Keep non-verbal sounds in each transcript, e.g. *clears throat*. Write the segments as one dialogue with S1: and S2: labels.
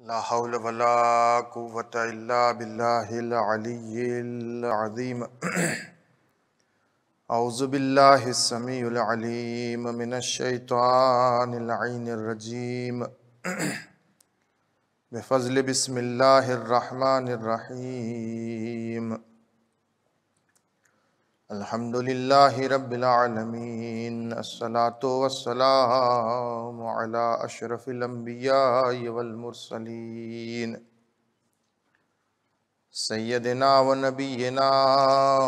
S1: لا حول ولا قوة إلا بالله العلي العظيم أعوذ بالله السميع العليم من الشيطان العين الرجيم بفضل بسم الله الرحمن الرحيم الحمد لله رب العالمين الصلاة والسلام على أشرف الأنبياء والمرسلين سيدنا ونبينا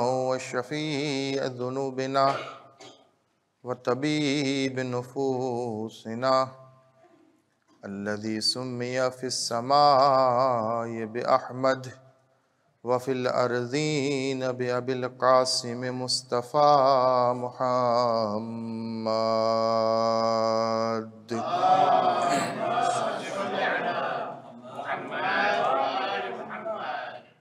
S1: وشفيع ذنوبنا وطبيب نفوسنا الذي سمي في السماء بأحمد وفي الأرضين بأبي القاسم مصطفى محمد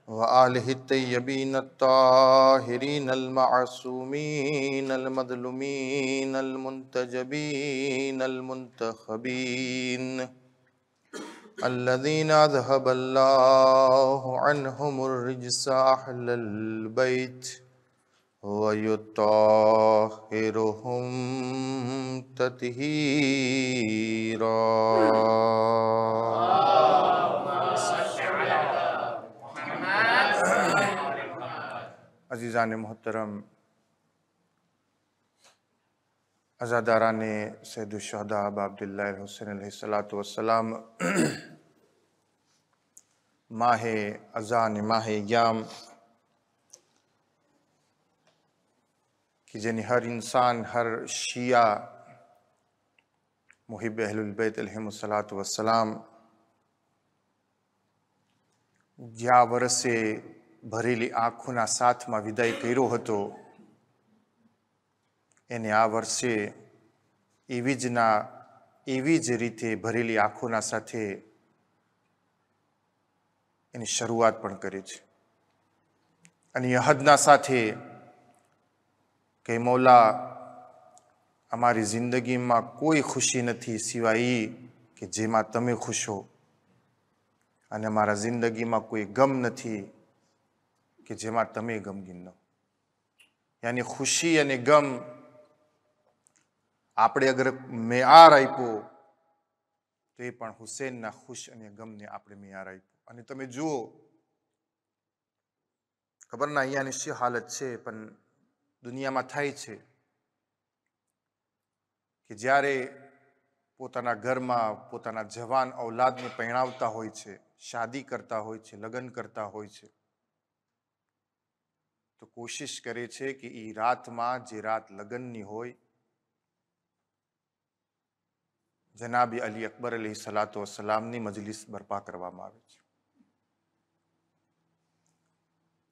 S1: وآله الطيبين الطاهرين المعصومين المظلومين المنتجبين المنتخبين الذين ذهب الله عنهم الرجس أهل البيت ويطهرهم تطهيرا عزیزان محترم हज़ादारान सैदुलशहदाब अब्दुल्लासैनसलातम *clears throat* माह अजान माह याम कि यानी हर इंसान हर शिया मुहिब अहलबैत वसलाम ज्या वर्षे भरेली आँखों साथ में કર્યો करो एने आ वर्षे એવી જ ના એવી જ રીતે ભરેલી આંખોના સાથે એની શરૂઆત પણ કરી છે અને યહદના સાથે કે મૌલા અમારી જિંદગીમાં કોઈ ખુશી નથી સિવાય કે જેમાં તમે ખુશ હો અને અમારા જિંદગીમાં કોઈ ગમ નથી કે જેમાં તમે ગમગીન ન યાની ખુશી અને ગમ આપણે અગર મેઆર આપ્યો તો એ પણ હુસેનના ખુશ અને ગમને આપણે મેયાર આપ્યો અને તમે જુઓ ખબર ના અહીંયાની શી હાલત છે પણ દુનિયામાં થાય છે કે જ્યારે પોતાના ઘરમાં પોતાના જવાન અવલાદને પહેણાવતા હોય છે શાદી કરતા હોય છે લગ્ન કરતા હોય છે તો કોશિશ કરે છે કે એ રાતમાં જે રાત લગ્નની હોય જનાબી અલી અકબર અલી સલાતો વસલામની મજલિસ બરપા કરવામાં આવે છે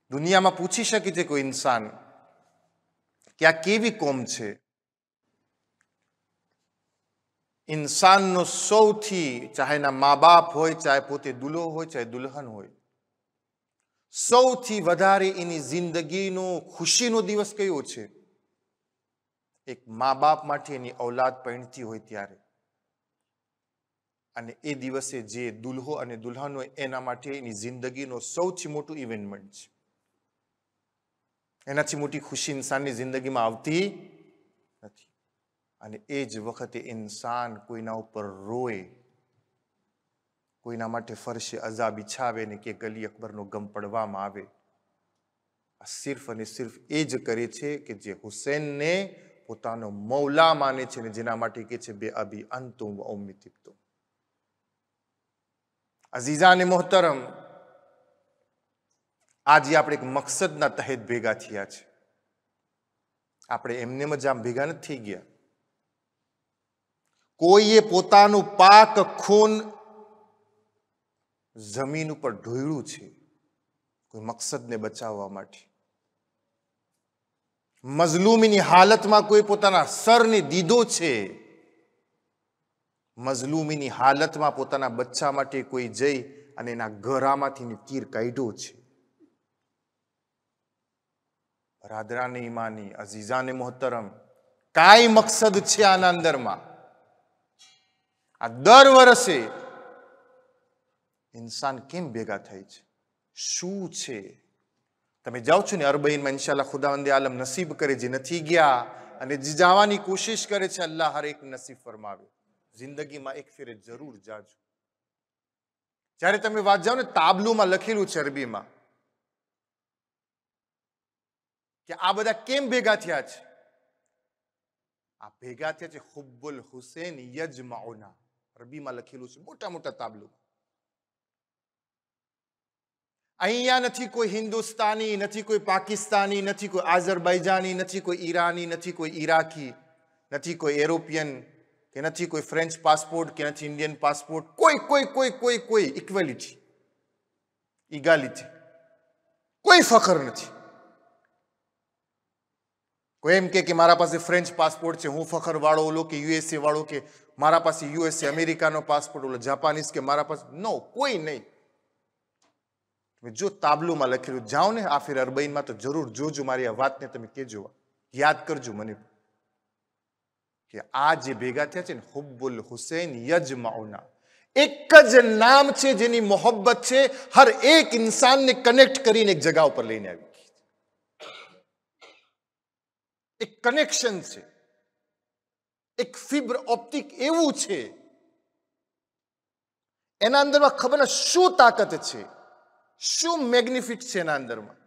S1: દુનિયામાં પૂછી શકે છે કોઈ ઇન્સાન કે આ કેવી કોમ છે ઇન્સાનનો સૌથી ચાહે એના મા બાપ હોય ચાહે પોતે દુલ્હો હોય ચાહે દુલ્હન હોય સૌથી વધારે એની જિંદગીનો ખુશીનો દિવસ કયો છે એક મા બાપ માટે એની ઔલાદ પહેણતી હોય ત્યારે અને એ દિવસે જે દુલ્હો અને દુલ્હન હોય એના માટે એની જિંદગીનો સૌથી મોટું ઇવેન્ટમેન્ટ છે એનાથી મોટી ખુશી ઇન્સાનની જિંદગીમાં આવતી નથી અને એ જ વખતે ઇન્સાન કોઈના ઉપર રોય કોઈના માટે ફરશે અઝા બિછાવે ને કે ગલી અકબરનો ગમ પડવામાં આવે આ સિર્ફ અને સિર્ફ એ જ કરે છે કે જે હુસેનને પોતાનો મૌલા માને છે ને જેના માટે કે છે બે અભિ અંતુમ ઓમિતિપ્તો અઝીઝા અને મોહતરમ આજે આપણે એક મકસદના તહેત ભેગા થયા છે આપણે એમને જ ભેગા નથી થઈ ગયા કોઈએ પોતાનું પાક ખૂન જમીન ઉપર ઢોળ્યું છે કોઈ મકસદને બચાવવા માટે મઝલૂમીની હાલતમાં કોઈ પોતાના સરને દીધો છે મઝલુમીની હાલતમાં પોતાના બચ્ચા માટે કોઈ જઈ અને એના ગરામાંથી તીર કાઢ્યો છે રાદરાને ઈમાની અઝીઝાને મોહતરમ કાંઈ મકસદ છે આના અંદરમાં આ દર વર્ષે ઇન્સાન કેમ ભેગા થાય છે શું છે તમે જાઓ છો ને અરબઈનમાં ઇન્શાલ્લાહ ખુદાવંદે આલમ નસીબ કરે જે નથી ગયા અને જે જવાની કોશિશ કરે છે અલ્લાહ હરેક નસીબ ફરમાવે जिंदगी में एक फेरे जरूर जाजो जय ते बात जाओ ताबलू में लखेलू अरबी में कि आ बदा केम भेगा थे आ भेगा थे हुब्बुल हुसेन यजमाओना अरबी में लखेलू मोटा मोटा ताबलू अहिया नहीं कोई हिंदुस्तानी नहीं कोई पाकिस्तानी नहीं कोई आजरबाइजानी नहीं कोई ईरानी नहीं कोई इराकी नहीं कोई एरोपियन કે નથી કોઈ ફ્રેન્ચ પાસપોર્ટ કે નથી ઇન્ડિયન પાસપોર્ટ કોઈ કોઈ કોઈ કોઈ કોઈ ઇક્વેલિટી ઇગાલિટી કોઈ ફખર નથી કોઈ એમ કે મારા પાસે ફ્રેન્ચ પાસપોર્ટ છે હું ફખર વાળો ઓલો કે યુએસએ વાળો કે મારા પાસે યુએસએ અમેરિકાનો પાસપોર્ટ ઓલો જાપાનીઝ કે મારા પાસે નો કોઈ નહીં જો તાબલુમાં લખેલું જાઓ ને આ ફેર અરબઈનમાં તો જરૂર જોજો મારી આ વાતને તમે કહેજો યાદ કરજો મને કે આજ ભેગા થ્યા છે ને હુબુલ હુસૈન યજમાઉના એક જ નામ છે જેની محبت છે દરેક انسانને કનેક્ટ કરીને એક જગ્યા ઉપર લઈને આવી એક કનેક્શન છે એક ફાઈબર ઓપ્ટિક એવું છે એના અંદરમાં ખબર શું તાકાત છે શું મેગ્નિફિક છે એના અંદરમાં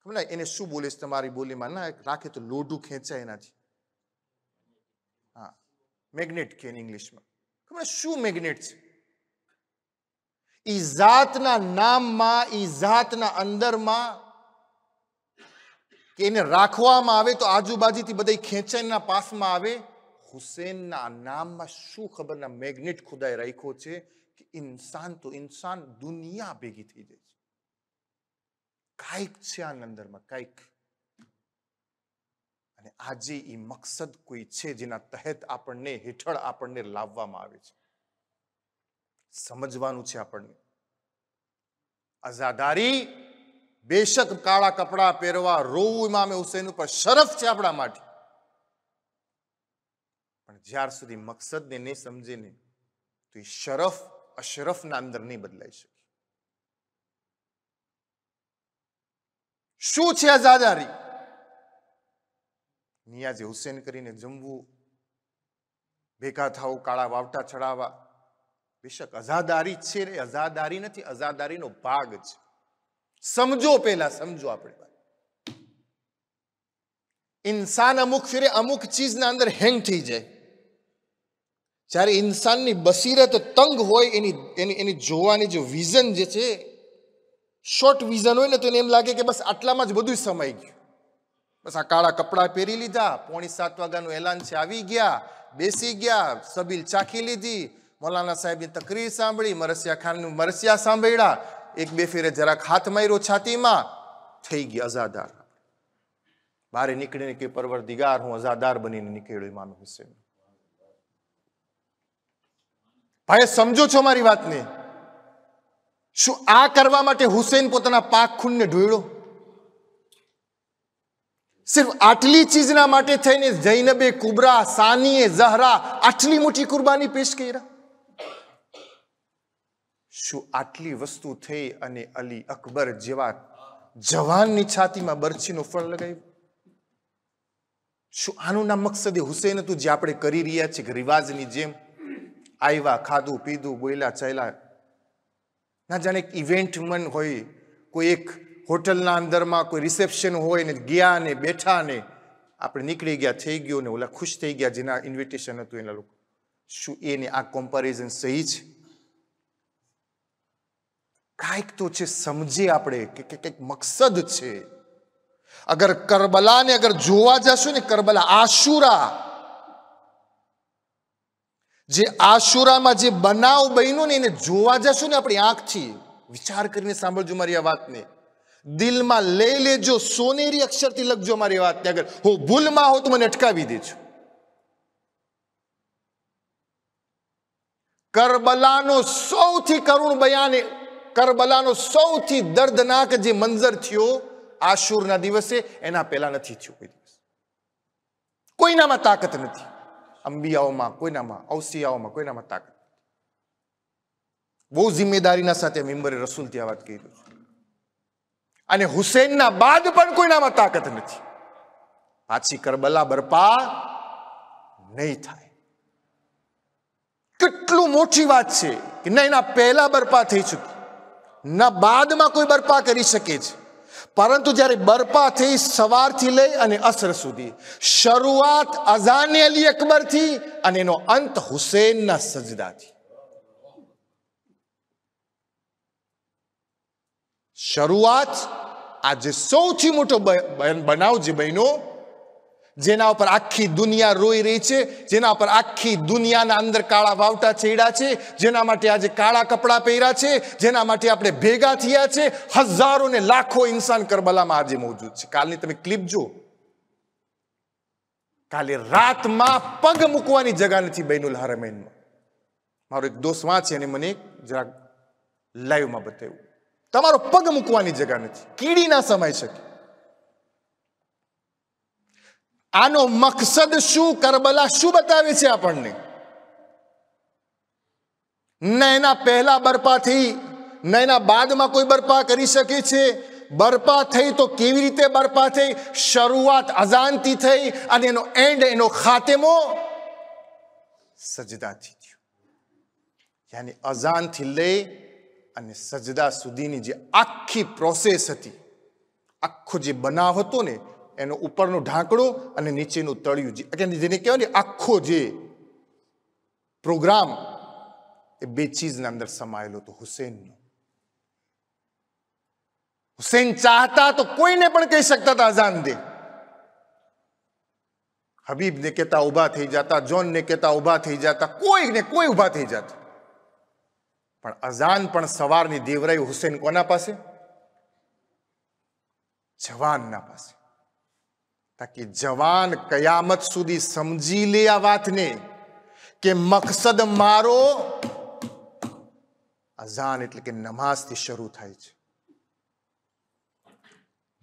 S1: ખબર ના એને શું બોલે છે તમારી બોલીમાં ના રાખે તો લોડું ખેંચે છે એના મેગ્નેટ કે ઇંગ્લિશમાં ખબર શું મેગ્નેટ છે એ જાતના નામમાં એ જાતના અંદરમાં કે એને રાખવામાં આવે તો આજુબાજુથી બધા ખેંચાઈના પાસમાં આવે હુસેનના નામમાં શું ખબર ખબરના મેગ્નેટ ખુદાએ રાખ્યો છે કે ઇન્સાન તો ઇન્સાન દુનિયા ભેગી થઈ જાય છે કાંઈક છે આના અંદરમાં કાંઈક અને આજે એ મકસદ કોઈ છે જેના તહેત આપણને હેઠળ આપણને લાવવામાં આવે છે સમજવાનું છે આપણને આઝાદારી બેશક કાળા કપડાં પહેરવા રોવું ઇમામે હુસૈન ઉપર શરફ છે આપણા માટે પણ જ્યાર સુધી મકસદને નહીં સમજે ને તો એ શરફ અશરફના અંદર નહીં બદલાઈ શકે શું છે આઝાદારી નિયાઝ હુસેન કરીને જમવું ભેગા થાવું કાળા વાવટા ચડાવવા બેશક અઝાદારી છે એ અઝાદારી નથી અઝાદારીનો ભાગ છે સમજો પહેલા સમજો આપણે ઇન્સાન અમુક ફેરે અમુક ચીજના અંદર હેંગ થઈ જાય જ્યારે ઇન્સાનની બસીરત તંગ હોય એની એની એની જોવાની જે વિઝન જે છે શોર્ટ વિઝન હોય ને તો એને એમ લાગે કે બસ આટલામાં જ બધું સમાઈ ગયું બસ આ કાળા કપડાં પહેરી લીધા પોણી સાત વાગ્યાનું એલાન છે આવી ગયા બેસી ગયા સબીલ ચાખી લીધી મૌલાના સાહેબની તકરીર સાંભળી મરસિયા ખાનનું મરસિયા સાંભળ્યા એક બે ફેરે જરાક હાથ માર્યો છાતીમાં થઈ ગયા અઝાદાર બારે નીકળીને કે દિગાર હું અઝાદાર બનીને નીકળ્યો ઇમામ હુસેન ભાઈ સમજો છો મારી વાતને શું આ કરવા માટે હુસેન પોતાના પાક ખૂનને ઢોળ્યો સિર્ફ આટલી ચીજના માટે થઈને જૈનબે કુબરા સાનીએ ઝહરા આટલી મોટી કુરબાની પેશ કર્યા શું આટલી વસ્તુ થઈ અને અલી અકબર જેવા જવાનની છાતીમાં બરછીનો ફળ લગાવ્યું શું આનું નામ મકસદે હુસેન હતું જે આપણે કરી રહ્યા છીએ રિવાજની જેમ આવ્યા ખાધું પીધું બોયલા ચાલ્યા ના જાણે એક ઇવેન્ટ મન હોય કોઈ એક હોટલના અંદરમાં કોઈ રિસેપ્શન હોય ને ગયા ને બેઠા ને આપણે નીકળી ગયા થઈ ગયો ને ઓલા ખુશ થઈ ગયા જેના ઇન્વિટેશન હતું એના લોકો શું એને આ કમ્પેરિઝન સહી છે કાંઈક તો છે સમજીએ આપણે કે કંઈક મકસદ છે અગર કરબલાને અગર જોવા જશું ને કરબલા આશુરા જે આશુરામાં જે બનાવ બન્યો ને એને જોવા જશું ને આપણી આંખથી વિચાર કરીને સાંભળજો મારી આ વાતને દિલમાં લઈ લેજો સોનેરી અક્ષરથી લખજો મારી વાતને આગળ હું ભૂલમાં હો તો મને અટકાવી દેજો કરબલાનો સૌથી કરુણ બયાન કરબલાનો સૌથી દર્દનાક જે મંજર થયો આશુરના દિવસે એના પહેલા નથી થયું કોઈ દિવસ કોઈનામાં તાકાત નથી અંબિયાઓમાં કોઈનામાં અવસિયાઓમાં કોઈનામાં તાકાત બહુ જિમ્મેદારીના સાથે મેમ્બરે રસૂલ ત્યાં વાત કરી છે અને હુસેનના બાદ પણ કોઈનામાં તાકાત નથી પાછી કરબલા બરપા નહીં થાય કેટલું મોટી વાત છે કે ના એના પહેલા બરપા થઈ ચૂકી ના બાદમાં કોઈ બરપા કરી શકે છે પરંતુ જ્યારે બરપા થઈ સવારથી લઈ અને અસર સુધી શરૂઆત અઝાની અલી અકબરથી અને એનો અંત હુસેનના સજદાથી શરૂઆત આજે સૌથી મોટો બનાવ જે બહેનો જેના ઉપર આખી દુનિયા રોઈ રહી છે જેના ઉપર આખી દુનિયાના અંદર કાળા વાવટા છેડ્યા છે જેના માટે આજે કાળા કપડાં પહેર્યા છે જેના માટે આપણે ભેગા થયા છે હજારો ને લાખો ઇન્સાન કરબલામાં આજે મોજૂદ છે કાલની તમે ક્લિપ જો કાલે રાતમાં પગ મૂકવાની જગા નથી બૈનુલ હરમેનમાં મારો એક દોસ્ત વાંચે અને મને જરાક લાઈવમાં બતાવ્યું તમારો પગ મૂકવાની જગ્યા નથી કીડી ના સમાઈ શકે આનો મકસદ શું કરબલા શું બતાવે છે આપણને ન એના પહેલા બરપાથી ન એના બાદમાં કોઈ બરપા કરી શકે છે બરપા થઈ તો કેવી રીતે બરપા થઈ શરૂઆત અઝાનથી થઈ અને એનો એન્ડ એનો ખાતેમો સજદાથી થયો યાની અઝાનથી લઈ અને સજદા સુધીની જે આખી પ્રોસેસ હતી આખો જે બનાવ હતો ને એનો ઉપરનો ઢાંકડો અને નીચેનું તળિયું જે જેને કહેવાય ને આખો જે પ્રોગ્રામ એ બે ચીજના અંદર સમાયેલો હતો હુસેનનો હુસેન ચાહતા તો કોઈને પણ કહી શકતા હતા અઝાન દે હબીબને કહેતા ઊભા થઈ જતા જોનને કહેતા ઊભા થઈ જતા કોઈને કોઈ ઊભા થઈ જતા પણ અઝાન પણ સવારની દેવરાઈ હુસેન કોના પાસે જવાનના પાસે તાકે જવાન કયામત સુધી સમજી લે આ વાતને કે મકસદ મારો અઝાન એટલે કે નમાઝથી શરૂ થાય છે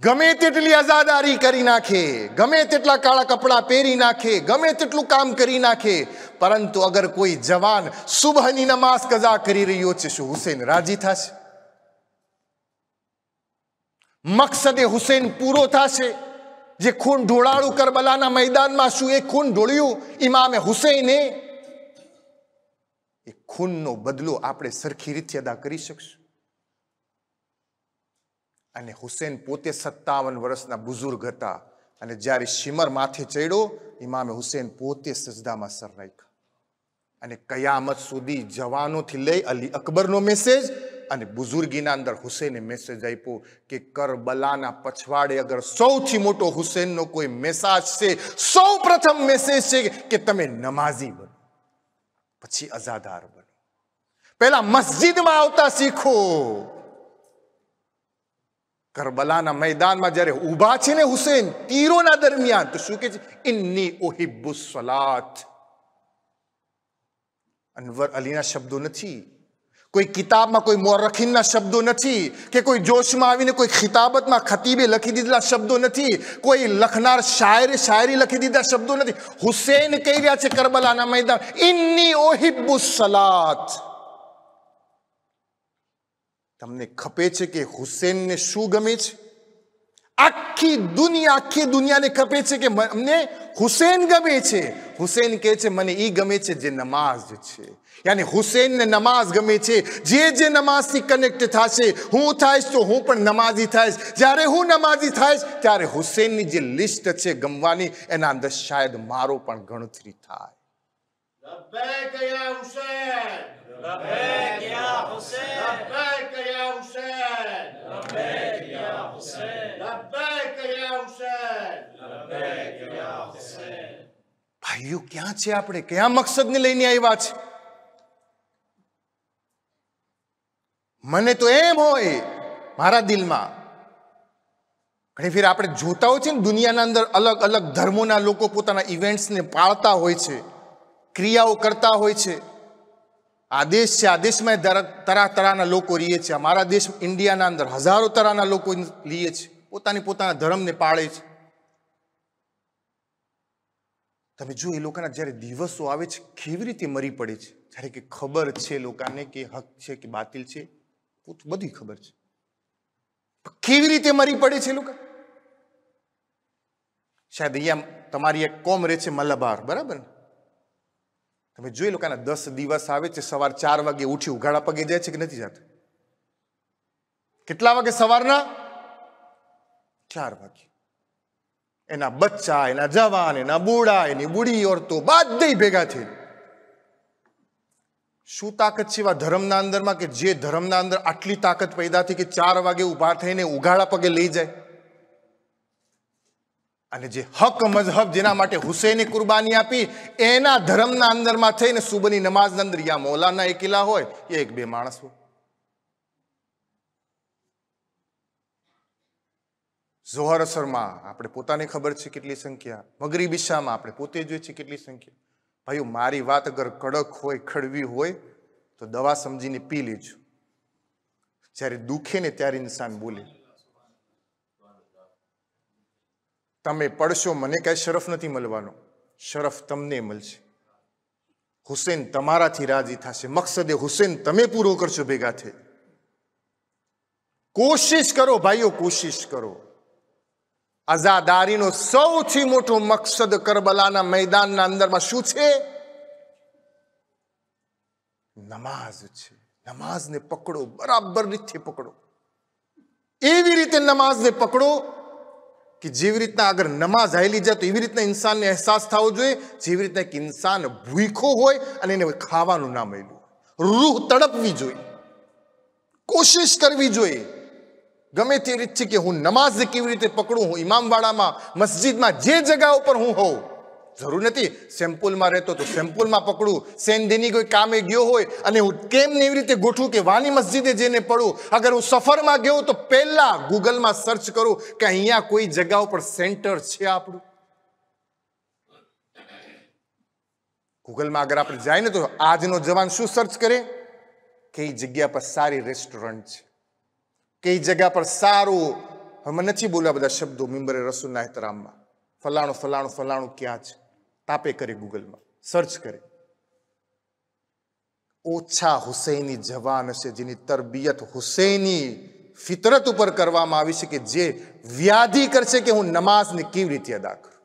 S1: गमे तेटली आजादारी करी नाखे गमे तेटला काला कपड़ा पेरी नाखे गमे तेटलू काम करी नाखे परंतु अगर कोई जवान सुबह नी नमाज कजा करी रही हो छे शु हुसैन राजी था छे मकसद हुसैन पूरो था छे जे खून ढोड़ाड़ू करबला ना मैदान मा शु एक खून ढोळियो इमाम हुसैन ने खून नो बदलो आपड़े सरखी रीति अदा करी सकसु અને હુસેન પોતે સત્તાવન વર્ષના બુઝુર્ગ હતા અને જ્યારે શિમર માથે ચડ્યો ઇમામે હુસેન પોતે સજદામાં સર રાખ્યા અને કયામત સુધી જવાનોથી લઈ અલી અકબરનો મેસેજ અને બુઝુર્ગીના અંદર હુસેને મેસેજ આપ્યો કે કરબલાના પછવાડે અગર સૌથી મોટો હુસેનનો કોઈ મેસાજ છે સૌ પ્રથમ મેસેજ છે કે તમે નમાઝી બનો પછી અઝાદાર બનો પહેલા મસ્જિદમાં આવતા શીખો करबला ना मैदान में जरे उभा छे ने हुसैन तीरो ना दरमियान तो शू के इन्नी ओहिब्बु सलात अनवर अली ना शब्दो नथी कोई किताब में कोई मुअरखिन ना शब्दो नथी के कोई जोश में आवी ने कोई खिताबत में खतीबे लखी दीदला शब्दो नथी कोई लखनार शायर शायरी लखी दीदा शब्दो नथी हुसैन कह रिया छे करबला ना मैदान इन्नी ओहिब्बु सलात તમને ખપે છે કે હુસેનને શું ગમે છે આખી દુનિયા આખી દુનિયાને ખપે છે કે અમને હુસેન ગમે છે હુસેન કહે છે મને એ ગમે છે જે નમાઝ છે યાની હુસેનને નમાઝ ગમે છે જે જે નમાઝથી કનેક્ટ થશે હું થાઈશ તો હું પણ નમાઝી થાઈશ જ્યારે હું નમાઝી થાઈશ ત્યારે હુસેનની જે લિસ્ટ છે ગમવાની એના અંદર શાયદ મારો પણ ગણતરી થાય ભાઈઓ ક્યાં છે આપણે કયા મકસદને લઈને આવ્યા છે મને તો એમ હોય મારા દિલમાં ઘણી ફેર આપણે જોતા હોય છે ને દુનિયાના અંદર અલગ અલગ ધર્મોના લોકો પોતાના ઇવેન્ટ્સને પાળતા હોય છે ક્રિયાઓ કરતા હોય છે આ દેશ છે આ દેશમાં તરા તરાના લોકો રહીએ છે મારા દેશ ઇન્ડિયાના અંદર હજારો તરાના લોકો રહીએ છે પોતાની પોતાના ધર્મને પાળે છે તમે જો એ લોકોના જ્યારે દિવસો આવે છે કેવી રીતે મરી પડે છે જ્યારે કે ખબર છે લોકોને કે હક છે કે બાતિલ છે બધી ખબર છે કેવી રીતે મરી પડે છે લોકો શાયદ અહીંયા તમારી એક કોમ રહે છે મલબાર બરાબર ને તમે જોઈ લોકોના દસ દિવસ આવે છે સવાર ચાર વાગે ઉઠી ઉઘાડા પગે જાય છે કે નથી જતા કેટલા વાગે સવારના ચાર વાગે એના બચ્ચા એના જવાન એના બુડા એની બુડી ઓરતો બધી ભેગા થઈ શું તાકાત છે એવા ધર્મના અંદરમાં કે જે ધર્મના અંદર આટલી તાકાત પેદા થઈ કે ચાર વાગે ઊભા થઈને ઉઘાડા પગે લઈ જાય અને જે હક મઝહબ જેના માટે હુસૈને કુરબાની આપી એના ધર્મના અંદરમાં થઈને સુબની નમાઝના અંદર યા મૌલાના એકલા હોય એ એક બે માણસ હોય જોહર અસરમાં આપણે પોતાને ખબર છે કેટલી સંખ્યા મગરી બિશામાં આપણે પોતે જોઈએ છે કેટલી સંખ્યા ભાઈઓ મારી વાત અગર કડક હોય ખડવી હોય તો દવા સમજીને પી લેજો જ્યારે દુખે ને ત્યારે ઇન્સાન બોલે તમે પડશો મને કાંઈ શરફ નથી મળવાનો શરફ તમને મળશે હુસેન તમારાથી રાજી થશે મકસદે હુસેન તમે પૂરો કરશો ભેગા થઈ કોશિશ કરો ભાઈઓ કોશિશ કરો આઝાદારીનો સૌથી મોટો મકસદ કરબલાના મેદાનના અંદરમાં શું છે નમાઝ છે નમાઝને પકડો બરાબર રીતે પકડો એવી રીતે નમાઝને પકડો કે જેવી રીતના અગર નમાઝ હાલી જાય તો એવી રીતના ઇન્સાનને અહેસાસ થવો જોઈએ જેવી રીતના એક ઇન્સાન ભૂખો હોય અને એને ખાવાનું ના મળ્યું રૂહ તડપવી જોઈએ કોશિશ કરવી જોઈએ ગમે તે રીત છે કે હું નમાઝ કેવી રીતે પકડું હું ઇમામવાડામાં મસ્જિદમાં જે જગા ઉપર હું હોઉં જરૂર નથી સેમ્પુલમાં રહેતો તો સેમ્પુલમાં પકડું સેન્ધીની કોઈ કામે ગયો હોય અને હું કેમ એવી રીતે ગોઠવું કે વાની મસ્જિદે જઈને પડું અગર હું સફરમાં ગયો તો પહેલાં ગૂગલમાં સર્ચ કરું કે અહીંયા કોઈ જગા ઉપર સેન્ટર છે આપણું ગૂગલમાં અગર આપણે જાય ને તો આજનો જવાન શું સર્ચ કરે કે એ જગ્યા પર સારી રેસ્ટોરન્ટ છે કે એ જગ્યા પર સારું હવે નથી બોલ્યા બધા શબ્દો મિમ્બરે રસુલના એહતરામમાં ફલાણું ફલાણું ફલાણું ક્યાં છે તાપે કરી ગૂગલમાં સર્ચ કરી ઓછા હુસૈની જવાન હશે જેની તરબિયત હુસૈની ફિતરત ઉપર કરવામાં આવી છે કે જે વ્યાધિ કરશે કે હું નમાઝને કેવી રીતે અદા કરું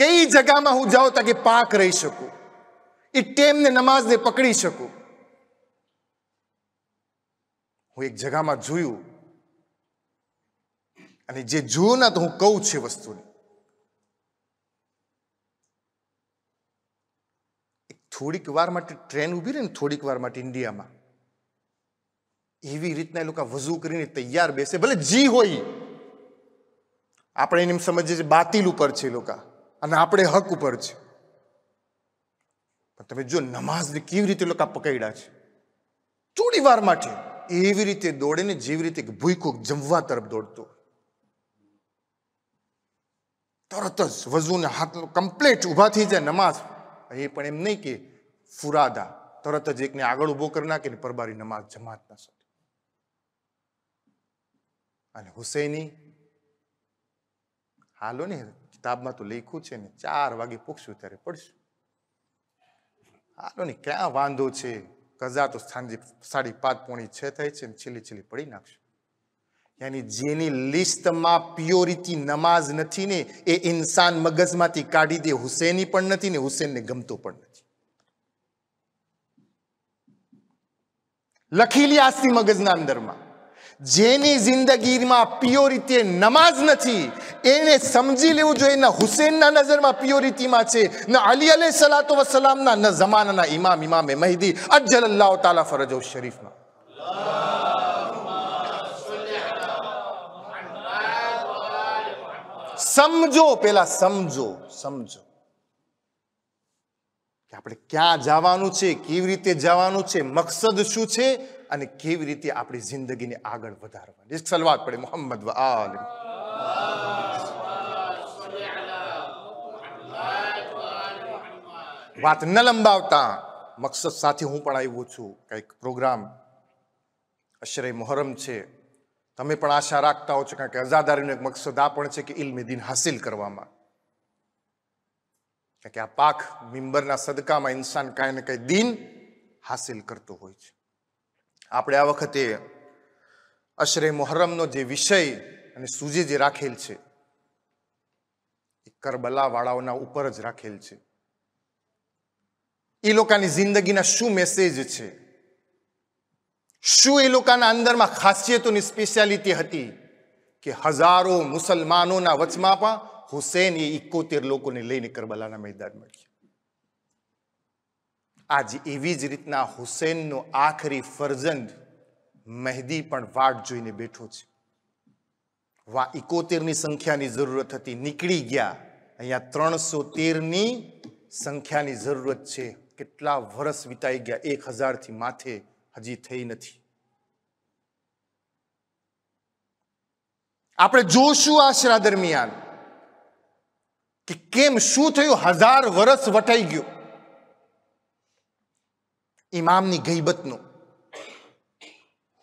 S1: કઈ જગ્યામાં હું જાઉં તાકી પાક રહી શકું એ ટેમને નમાઝને પકડી શકું હું એક જગામાં જોયું અને જે જોયું ના તો હું કહું છે વસ્તુને થોડીક વાર માટે ટ્રેન ઊભી રહી ને થોડીક વાર માટે ઇન્ડિયામાં એવી રીતના એ લોકો વજુ કરીને તૈયાર બેસે ભલે જી હોય આપણે એને સમજીએ છીએ બાતિલ ઉપર છે લોકો અને આપણે હક ઉપર છે પણ તમે જો નમાઝને કેવી રીતે લોકો પકડ્યા છે થોડી વાર માટે એવી રીતે દોડે ને જેવી રીતે ભૂખું જમવા તરફ દોડતો તરત જ વજુને હાથ કમ્પ્લીટ ઊભા થઈ જાય નમાઝ એ પણ એમ નહીં કે ફુરાદા તરત જ એકને આગળ ઊભો કરી નાખે ને પરબારી નમાઝ જમાત ના શકે અને હુસૈની હાલો ને કિતાબમાં તો લખ્યું છે ને ચાર વાગે પૂછશું ત્યારે પડશું હાલો ને ક્યાં વાંધો છે કઝા તો સાંજે સાડી પાંચ પોણી છ થાય છે છેલ્લી છેલ્લી પડી નાખશે યાની જેની લિસ્ટમાં પ્યોરિટી નમાઝ નથી ને એ ઇન્સાન મગજમાંથી કાઢી દે હુસેની પણ નથી ને હુસેનને ગમતો પણ નથી લખી લે આજથી મગજના અંદરમાં જેની જિંદગીમાં પિયોરિટી નમાઝ નથી એને સમજી લેવું જોઈએ ના હુસેનના નજરમાં પિયોરિટીમાં છે ના અલી અલી સલાતો વસલામના ન જમાનના ઇમામ ઇમામે મહેદી અજ્જલ અલ્લાહ તાલા ફરજો શરીફમાં સમજો પેલા સમજો સમજો કે આપણે ક્યાં જવાનું છે કેવી રીતે જવાનું છે મકસદ શું છે અને કેવી રીતે આપણી જિંદગીને આગળ વધારવા નિસલ્વાત પડે മുഹമ്മમદ વ અલી સલલાહુ અલાહી વ અલ્મ વત નલંબાવતા મકસદ સાથે હું પણ આવ્યો છું કઈક પ્રોગ્રામ અશરે મુહરમ છે તમે પણ આશા રાખતા હો છો કે અઝાદારીને એક મકસદ આપણ છે કે ઇલમ એ دین હાસિલ કરવામાં કે કે આ પાખ મિમ્બરના સદકામાં ઇન્સાન કાઈને કઈ دین હાસિલ करतो હોય છે આપણે આ વખતે અશરે મોહરમનો જે વિષય અને સૂજે જે રાખેલ છે એ કરબલાવાળાઓના ઉપર જ રાખેલ છે એ લોકોની જિંદગીના શું મેસેજ છે શું એ લોકોના અંદરમાં ખાસિયતોની સ્પેશિયાલિટી હતી કે હજારો મુસલમાનોના વચમાં પણ હુસેન એ ઇકોતેર લોકોને લઈને કરબલાના મેદાનમાં ગયા આજ એવી જ રીતના હુસેનનો આખરી ફરજન મહેદી પણ વાટ જોઈને બેઠો છે વા ઇકોતેરની સંખ્યાની જરૂરત હતી નીકળી ગયા અહીંયા ત્રણસો તેરની સંખ્યાની જરૂરત છે કેટલા વર્ષ વિતાઈ ગયા એક હજારથી માથે હજી થઈ નથી આપણે જોશું આશરા દરમિયાન કે કેમ શું થયું હજાર વર્ષ વટાઈ ગયું ઇમામની ગઈબતનું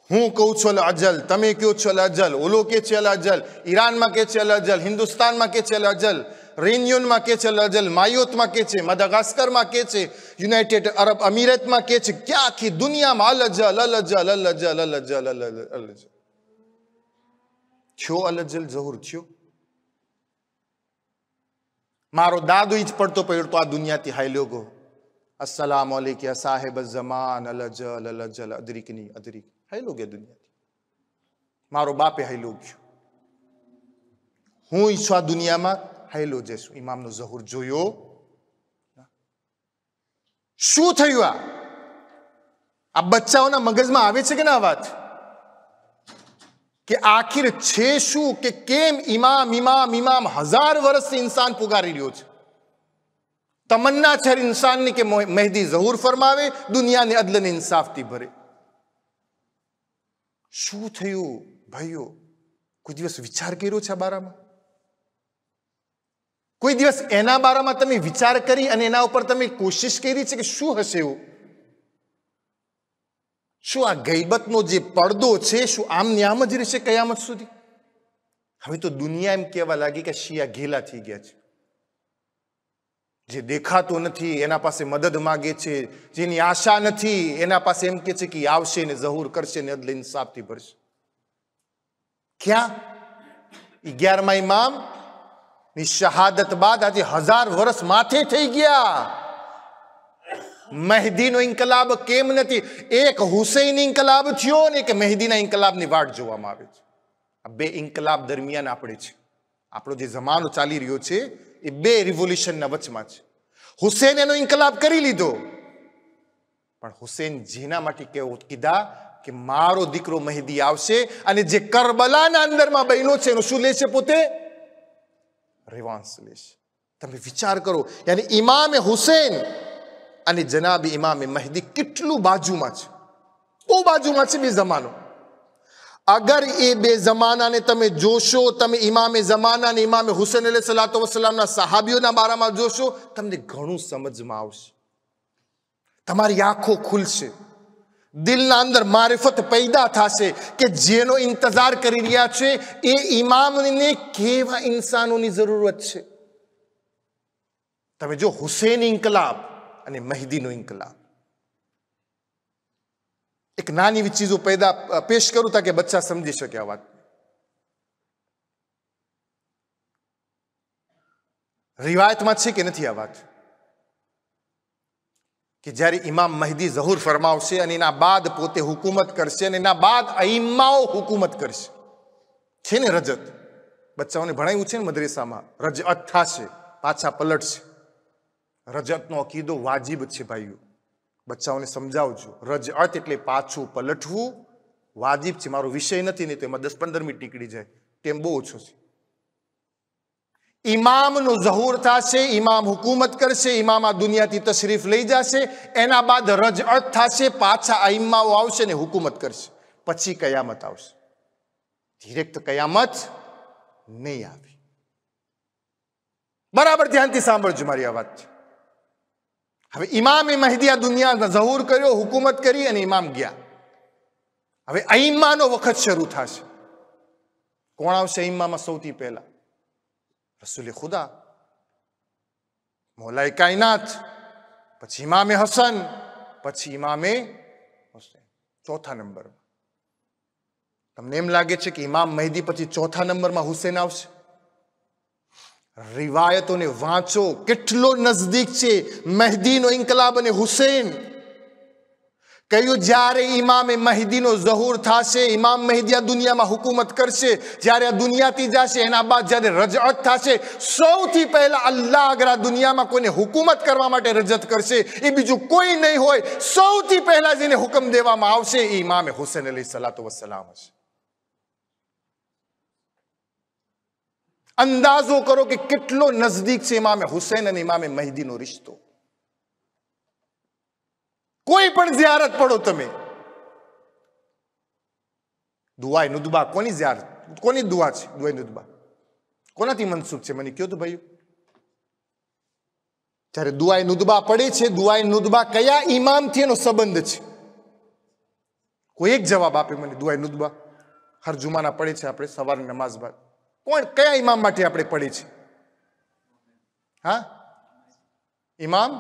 S1: હું કહું છું અજલ તમે કહો છો અજલ ઓલો કે છે અજલ ઈરાનમાં કે છે અજલ હિન્દુસ્તાનમાં કે છે અજલ રેન્યુનમાં કે છે અજલ માયોતમાં કે છે મદાગાસ્કરમાં કે છે યુનાઇટેડ અરબ અમીરતમાં કે છે ક્યાં આખી દુનિયામાં અલજલ અલજલ અલજલ અલજલ અલજલ થયો અલજલ જહુર થયો મારો દાદુ જ પડતો પડ્યો તો આ દુનિયાથી હાલ્યો ગયો अस्सलाम वालेकुम साहिब जमान अलजल अलजल अदरिक नहीं अदरिक है लोग है दुनिया थी मारो बापे है लोग હું ઈચ્છા દુનિયામાં હેલો જઈશું ઇમામનો ઝહુર જોયો શું થયું આ આ બચ્ચાઓના મગજમાં આવે છે કે ના વાત કે આખિર છે શું કે કેમ ઇમામ ઇમામ ઇમામ હજાર વર્ષથી ઇન્સાન પુકારી રહ્યો છે તમન્ના છે ઇન્સાનની કે મહેદી ઝહૂર ફરમાવે દુનિયાને અદલને ઇન્સાફથી ભરે શું થયું ભાઈઓ કોઈ દિવસ વિચાર કર્યો છે આ બારામાં કોઈ દિવસ એના બારામાં તમે વિચાર કરી અને એના ઉપર તમે કોશિશ કરી છે કે શું હશે એવું શું આ ગૈબતનો જે પડદો છે શું આમ ને જ રહેશે કયામત સુધી હવે તો દુનિયા એમ કહેવા લાગી કે શિયા ઘેલા થઈ ગયા છે જે દેખાતો નથી એના પાસે મદદ માગે છે જેની આશા નથી એના પાસે એમ કે છે કે આવશે ને જહૂર કરશે ને અદલ ઇન્સાફથી ભરશે ક્યાં અગિયારમા ઇમામ ની શહાદત બાદ આજે હજાર વર્ષ માથે થઈ ગયા મહેદીનો ઇન્કલાબ કેમ નથી એક હુસૈન ઇન્કલાબ થયો ને કે મહેદીના ઇન્કલાબની વાટ જોવામાં આવે છે આ બે ઇન્કલાબ દરમિયાન આપણે છે આપણો જે જમાનો ચાલી રહ્યો છે એ બે રિવોલ્યુશનના વચમાં છે હુસેન એનો ઇન્કલાબ કરી લીધો પણ હુસેન જેના માટે કેવો કીધા કે મારો દીકરો મહેદી આવશે અને જે કરબલાના અંદરમાં બહેનો છે એનું શું લેશે પોતે રિવાન્સ લેશે તમે વિચાર કરો યાની ઇમામે હુસેન અને જનાબી ઇમામે મહેદી કેટલું બાજુમાં છે બહુ બાજુમાં છે બે જમાનો અગર એ બે જમાનાને તમે જોશો તમે ઇમામે જમાના અને ઇમામે હુસેન અલી સલાતો વસલામના સાહાબીઓના બારામાં જોશો તમને ઘણું સમજમાં આવશે તમારી આંખો ખુલશે દિલના અંદર મારિફત પૈદા થશે કે જેનો ઇંતજાર કરી રહ્યા છે એ ઇમામને કેવા ઇન્સાનોની જરૂરત છે તમે જો હુસેન ઇન્કલાબ અને મહેદીનો ઇન્કલાબ એક નાની એવી ચીજો પેદા પેશ કરું તાકે બચ્ચા સમજી શકે આ વાત રિવાયતમાં છે કે નથી આ વાત કે જ્યારે ઇમામ મહેદી જહુર ફરમાવશે અને એના બાદ પોતે હુકુમત કરશે અને એના બાદ અઈમાઓ હુકુમત કરશે છે ને રજત બચ્ચાઓને ભણાવ્યું છે ને મદરેસામાં રજ રજત થશે પાછા પલટશે રજતનો અકીદો વાજીબ છે ભાઈઓ બચ્ચાઓને સમજાવજો રજ અર્થ એટલે પાછું પલટવું વાજિબ છે મારો વિષય નથી ને તો એમાં દસ પંદર મિનિટ નીકળી જાય તેમ બહુ ઓછો છે ઇમામનો ઝહૂર થશે ઇમામ હુકુમત કરશે ઇમામ આ દુનિયાથી તશરીફ લઈ જશે એના બાદ રજ અર્થ થશે પાછા આઈમાઓ આવશે ને હુકુમત કરશે પછી કયામત આવશે ડિરેક્ટ કયામત નહીં આવે બરાબર ધ્યાનથી સાંભળજો મારી આ વાત અબે ઇમામ મહદીયા દુનિયા નઝહૂર કર્યો હુકુમત કરી અને ઇમામ ગયા હવે અયમાનો વખત શરૂ થા છે કોણ આવશે ઇમામાં સૌથી પહેલા રસૂલ ખુદા મોલાય કૈનાત પછી ઇમામ હસન પછી ઇમામે 4માં નંબરમાં તમને એમ લાગે છે કે ઇમામ મહદી પછી 4માં નંબરમાં હુસૈન આવશે રિવાયતોને વાંચો કેટલો નજદીક છે મહેદીનો ઇન્કલાબ અને હુસૈન કહ્યું જ્યારે ઇમામે મહેદીનો ઝહુર થશે ઇમામ મહેદી આ દુનિયામાં હુકુમત કરશે જ્યારે આ દુનિયાથી જશે એના બાદ જ્યારે રજત થશે સૌથી પહેલાં અલ્લાહ અગર આ દુનિયામાં કોઈને હુકુમત કરવા માટે રજત કરશે એ બીજું કોઈ નહીં હોય સૌથી પહેલાં જેને હુકમ દેવામાં આવશે એ ઇમામે હુસૈન અલી સલાતુ વસલામ હશે અંદાજો કરો કે કેટલો નજદીક છે ઇમામે હુસૈન અને ઇમામે મહેદીનો રિશ્તો કોઈ પણ જ્યારત પડો તમે દુઆ નુદબા કોની ઝિયારત કોની દુઆ છે દુઆ નુદબા કોનાથી મનસુખ છે મને કયો તો ભાઈ જ્યારે દુઆ નુદબા પડે છે દુઆ નુદબા કયા ઇમામથી એનો સંબંધ છે કોઈ એક જવાબ આપે મને દુઆ નુદબા હર જુમાના પડે છે આપણે સવારની નમાઝ બાદ કોણ કયા ઇમામ માટે આપણે પડી છે હા ઇમામ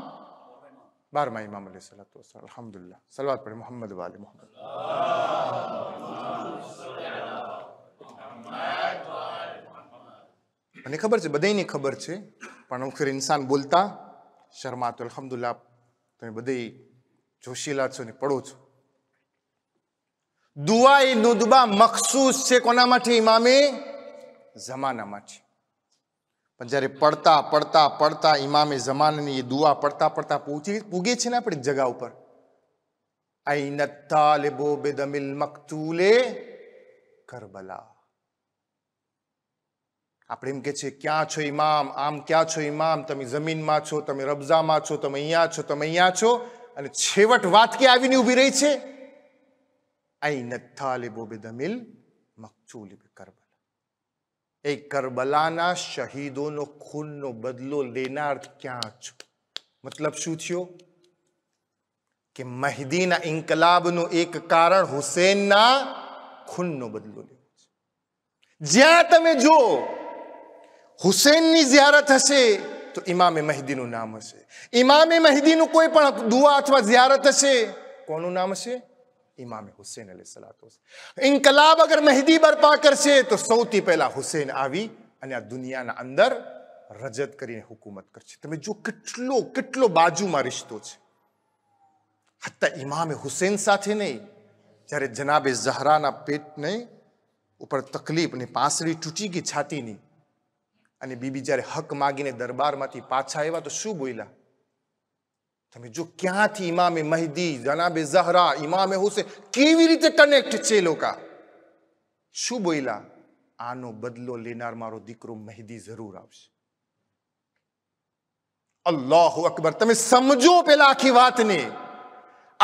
S1: બારમા ઇમામ અલી સલાત વસલામ અલહમદુલ્લા સલવાત પડે મોહમ્મદ વાલે મોહમ્મદ મને ખબર છે બધાની ખબર છે પણ અમુક ઇન્સાન બોલતા શર્મા શર્માતો અલહમદુલ્લા તમે બધે જોશીલા છો ને પડો છો દુઆ એ નુદબા મખસૂસ છે કોના માટે ઇમામે જમાનામાં છે પણ જ્યારે પડતા પડતા પડતા ઇમામે જમાનાની એ દુઆ પડતા પડતા પહોંચી પૂગે છે ને આપણી જગા ઉપર આઈન તાલિબો બેદમિલ મકતુલે કરબલા આપણે એમ કે છે ક્યાં છો ઇમામ આમ ક્યાં છો ઇમામ તમે જમીનમાં છો તમે રબઝામાં છો તમે અહીંયા છો તમે અહીંયા છો અને છેવટ વાત કે આવીને ઊભી રહી છે નથા આઈન તાલિબો બેદમિલ મકતુલે કરબલા એ કરબલાના શહીદોનો ખૂનનો બદલો લેનાર ક્યાં છો મતલબ શું થયો કે મહદીના ઇન્કલાબનું એક કારણ હુસેનના ખૂનનો બદલો લેવો છે જ્યાં તમે જો હુસેનની ઝિયારત હશે તો ઇમામે મહેદીનું નામ હશે ઇમામે મહેદીનું કોઈ પણ દુઆ અથવા ઝિયારત હશે કોનું નામ હશે ઇમામે इमाम हुसैन ઇન્કલાબ અગર મહેદી બરપા કરશે તો સૌથી પહેલા હુસૈન આવી અને આ દુનિયાના અંદર રજત કરીને હુકુમત કરશે તમે જો કેટલો કેટલો બાજુમાં રિશ્તો છે હત્તા ઇમામે હુસૈન સાથે નહીં જ્યારે જનાબે ઝહરાના પેટને ઉપર તકલીફ ને પાસળી તૂટી ગઈ છાતીની અને બીબી જ્યારે હક માગીને દરબારમાંથી પાછા આવ્યા તો શું બોલ્યા તમે જો ક્યાંથી ઇમામે મહેદી જનાબે ઝહરા ઇમામે હુસેન કેવી રીતે કનેક્ટ છે લોકો શું બોલ્યા આનો બદલો લેનાર મારો દીકરો મહેદી જરૂર આવશે અલ્લાહ અકબર તમે સમજો પેલા આખી વાતને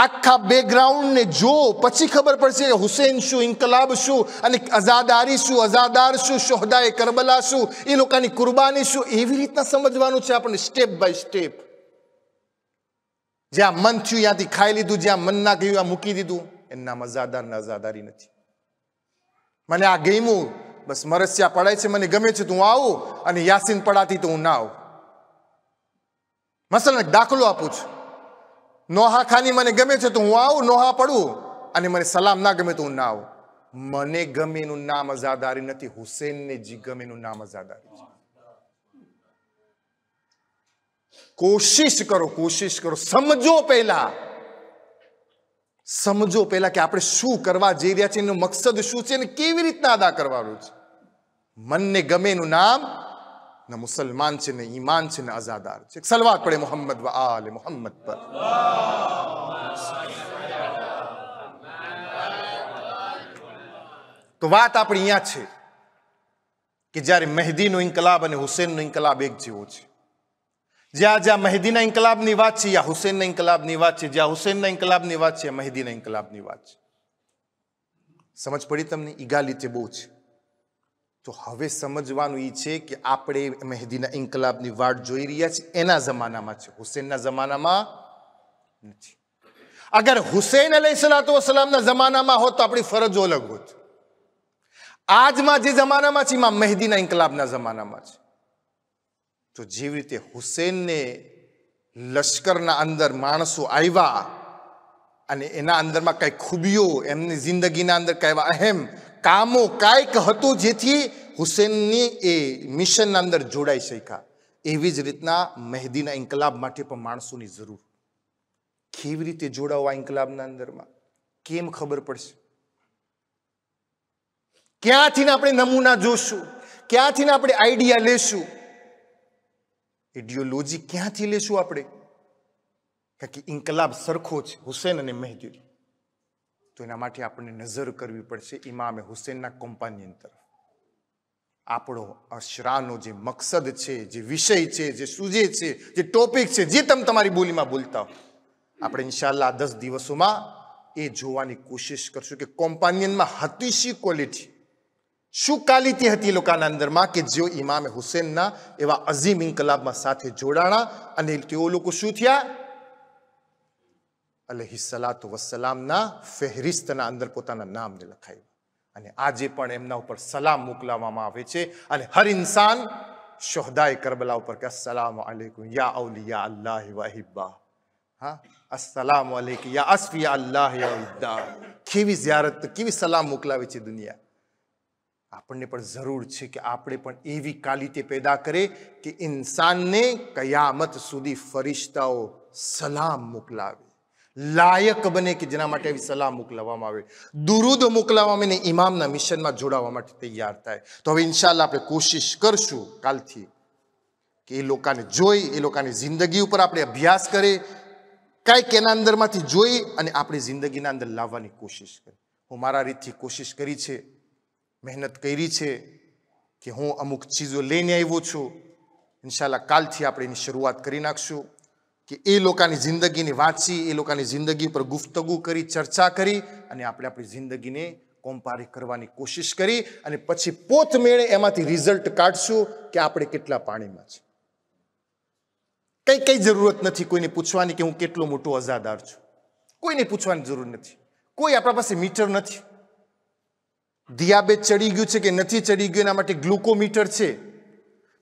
S1: આખા બેકગ્રાઉન્ડને જો પછી ખબર પડશે હુસેન શું ઇન્કલાબ શું અને અઝાદારી શું અઝાદાર શું શોહદાએ કરબલા શું એ લોકોની કુરબાની શું એવી રીતના સમજવાનું છે આપણને સ્ટેપ બાય સ્ટેપ જ્યાં મન થયું ત્યાંથી ખાઈ લીધું જ્યાં મન ના ગયું આ મૂકી દીધું એના મજાદાર ને નથી મને આ ગેમું બસ મરસ્યા પડાય છે મને ગમે છે તો હું આવું અને યાસીન પડાતી તો હું ના આવું મસલને દાખલો આપું છું નોહા ખાની મને ગમે છે તો હું આવું નોહા પડું અને મને સલામ ના ગમે તો હું ના આવું મને ગમે એનું નામ અઝાદારી નથી હુસેનને જી ગમે એનું નામ અઝાદારી છે કોશિશ કરો કોશિશ કરો સમજો પહેલા સમજો પહેલા કે આપણે શું કરવા જઈ રહ્યા છીએ એનું મકસદ શું છે અને કેવી રીતના અદા કરવાનું છે મનને ગમે એનું નામ ને મુસલમાન છે ને ઈમાન છે ને અઝાદાર છે સલવાત પડે મોહમ્મદ આલે મોહમ્મદ પર તો વાત આપણી અહીંયા છે કે જ્યારે મહેદીનો ઇન્કલાબ અને હુસેનનો ઇન્કલાબ એક જેવો છે જ્યાં જ્યાં મહેદીના ઇન્કલાબની વાત છે યા હુસેનના ઇન્કલાબની વાત છે જ્યાં હુસેનના ઇન્કલાબની વાત છે મહેદીના ઇન્કલાબની વાત છે સમજ પડી તમને ઇગાલિતે બહુ છે તો હવે સમજવાનું એ છે કે આપણે મહેદીના ઇન્કલાબની વાટ જોઈ રહ્યા છીએ એના જમાનામાં છે હુસેનના જમાનામાં નથી અગર હુસૈન અલહી સલાતુ વસલામના જમાનામાં હોત તો આપણી ફરજો અલગ હોત આજમાં જે જમાનામાં છે એમાં મહેદીના ઇન્કલાબના જમાનામાં છે તો જેવી રીતે હુસેનને લશ્કરના અંદર માણસો આવ્યા અને એના અંદરમાં કઈ ખૂબીઓ એમની જિંદગીના અંદર કહેવા અહેમ કામો કાંઈક હતું જેથી હુસેનની એ મિશનના અંદર જોડાઈ શક્યા એવી જ રીતના મહેદીના ઇન્કલાબ માટે પણ માણસોની જરૂર કેવી રીતે જોડાવો આ ઇન્કલાબના અંદરમાં કેમ ખબર પડશે ક્યાંથી આપણે નમૂના જોશું ક્યાંથી આપણે આઈડિયા લેશું ઇડિયોલોજી ક્યાંથી લેશું આપણે કારણ કે ઇન્કલાબ સરખો છે હુસેન અને મહેદુરી તો એના માટે આપણને નજર કરવી પડશે ઇમામે હુસેનના કોમ્પાનિયન તરફ આપણો અશરાનો જે મકસદ છે જે વિષય છે જે સૂજે છે જે ટોપિક છે જે તમે તમારી બોલીમાં બોલતા હો આપણે ઇન્શાલ્લાહ દસ દિવસોમાં એ જોવાની કોશિશ કરશું કે કોમ્પાનિયનમાં હતીશી ક્વોલિટી શું કાલિતી હતી લોકોના અંદર માં કે જો ઇમામ હુસૈન ના એવા अजीમ ઇન્કલાબ માં સાથે જોડાણા અને એ લોકો શું થયા અલેહિસલાતુ વસલામ ના ફહરીસ્ત ના અંદર પોતાનું નામ ને લખાયા અને આ જે પણ એમના ઉપર સલામ મોકલાવામાં આવે છે અને હર ઇન્સાન શુહદાય કરબલા ઉપર કસલામ અલયકુમ يا ауલિયા અલ્લાહ વ અહિબા હા અસલામ અલયક يا અસ્ફી અલ્લાહ ય અદઆ કેવી જિયારત કેવી સલામ મોકલાવ છે દુનિયા આપણને પણ જરૂર છે કે આપણે પણ એવી કાલિતે પેદા કરે કે ઇન્સાનને કયામત સુધી ફરિશ્તાઓ સલામ મોકલાવે લાયક બને કે જેના માટે આવી સલાહ મોકલાવવામાં આવે દુરુદ મોકલાવવામાં અને ઇમામના મિશનમાં જોડાવા માટે તૈયાર થાય તો હવે ઇન્શાલ્લાહ આપણે કોશિશ કરશું કાલથી કે એ લોકોને જોઈ એ લોકોની જિંદગી ઉપર આપણે અભ્યાસ કરે કાંઈક એના અંદરમાંથી જોઈ અને આપણી જિંદગીના અંદર લાવવાની કોશિશ કરીએ હું મારા રીતથી કોશિશ કરી છે મહેનત કરી છે કે હું અમુક ચીજો લઈને આવ્યો છું ઇન્શાલ્લાહ કાલથી આપણે એની શરૂઆત કરી નાખશું કે એ લોકોની જિંદગીની વાંચી એ લોકોની જિંદગી પર ગુફ્તગુ કરી ચર્ચા કરી અને આપણે આપણી જિંદગીને કોમ્પારી કરવાની કોશિશ કરી અને પછી પોતમેળે એમાંથી રિઝલ્ટ કાઢશું કે આપણે કેટલા પાણીમાં છે કઈ કઈ જરૂરત નથી કોઈને પૂછવાની કે હું કેટલો મોટો અઝાદાર છું કોઈને પૂછવાની જરૂર નથી કોઈ આપણા પાસે મીટર નથી દિયાબેટ ચડી ગયું છે કે નથી ચડી ગયું એના માટે ગ્લુકોમીટર છે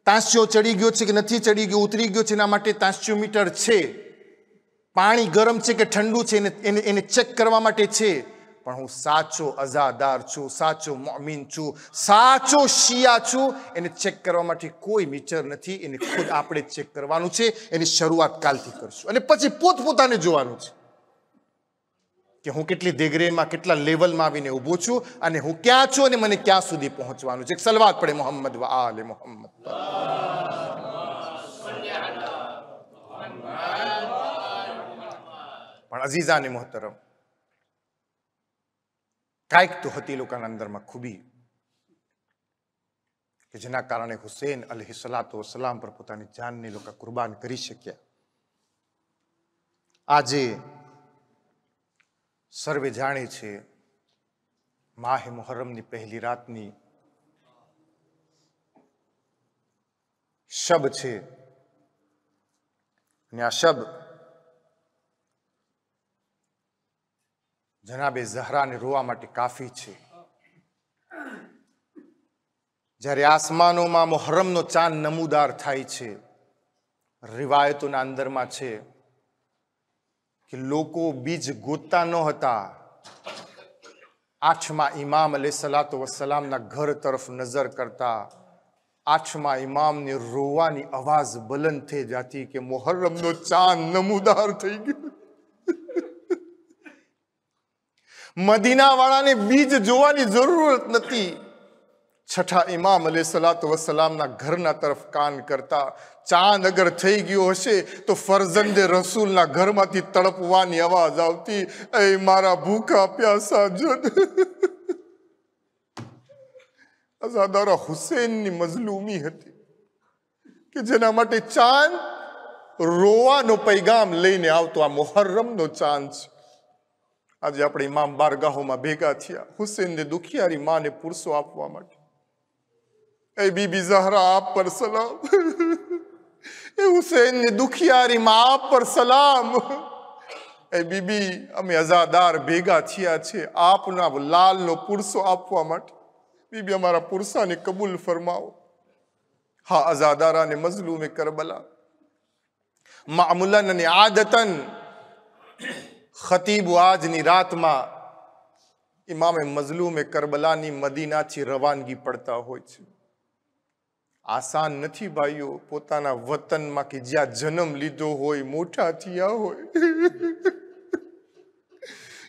S1: તાંસ્યો ચડી ગયો છે કે નથી ચડી ગયો ઉતરી ગયો છે એના માટે તાંસ્યોમીટર છે પાણી ગરમ છે કે ઠંડુ છે એને એને ચેક કરવા માટે છે પણ હું સાચો અઝાદાર છું સાચો મોમીન છું સાચો શિયા છું એને ચેક કરવા માટે કોઈ મીટર નથી એને ખુદ આપણે ચેક કરવાનું છે એની શરૂઆત કાલથી કરશું અને પછી પોતપોતાને જોવાનું છે કે હું કેટલી દિગ્રેમાં કેટલા લેવલમાં આવીને ઊભો છું અને હું ક્યાં છું અને મને ક્યાં સુધી પહોંચવાનું છે સલવાત પડે મોહમ્મદ આલે મોહમ્મદ પણ અઝીઝાને મોહતરમ કાંઈક તો હતી લોકોના અંદરમાં ખૂબી કે જેના કારણે હુસેન અલહી સલાતો સલામ પર પોતાની જાનની લોકો કુરબાન કરી શક્યા આજે સર્વે જાણે છે માહે મુહર્રમની પહેલી રાતની શબ છે અને આ શબ જનાબે ઝહરાને રોવા માટે કાફી છે જ્યારે આસમાનોમાં મોહરમનો ચાંદ નમૂદાર થાય છે રિવાયતોના અંદરમાં છે કે લોકો બીજ ગોતતા ન હતા આઠમા ઇમામ અલે સલાતો વસલામના ઘર તરફ નજર કરતા આઠમા ઇમામની રોવાની અવાજ બલંદ થઈ જતી કે મોહર્રમનો ચાંદ નમુદાર થઈ ગયો મદીના વાળાને બીજ જોવાની જરૂરત નથી छठा इमाम अले सलातवसलाम घरना तरफ कान करता चांद अगर थी गयो हे तो फरजंदे रसूल घर में तड़पवा आवाज आती मारा भूखा प्यासा जन हुसैन जेना चांद रोवा पैगाम लई तो आ चांद आज आप इम बारगाहों भेगा थिया ने दुखियारी माँ ने पुरसो आप बीबी जहरा आप पर सलाम ए हुसैन ने दुखिया री आप पर सलाम ए बीबी अमे अजादार भेगा छिया छे आप ना लाल नो पुरसो आपवा मट बीबी हमारा पुरसा ने कबूल फरमाओ हा अजादारा ने मजलूम करबला मामूलन ने आदतन खतीब आज नी रात मा इमाम मजलूम करबला नी मदीना ची रवानगी पड़ता हो छे આસાન નથી ભાઈઓ પોતાના વતનમાં કે જ્યાં જન્મ લીધો હોય મોટા થયા હોય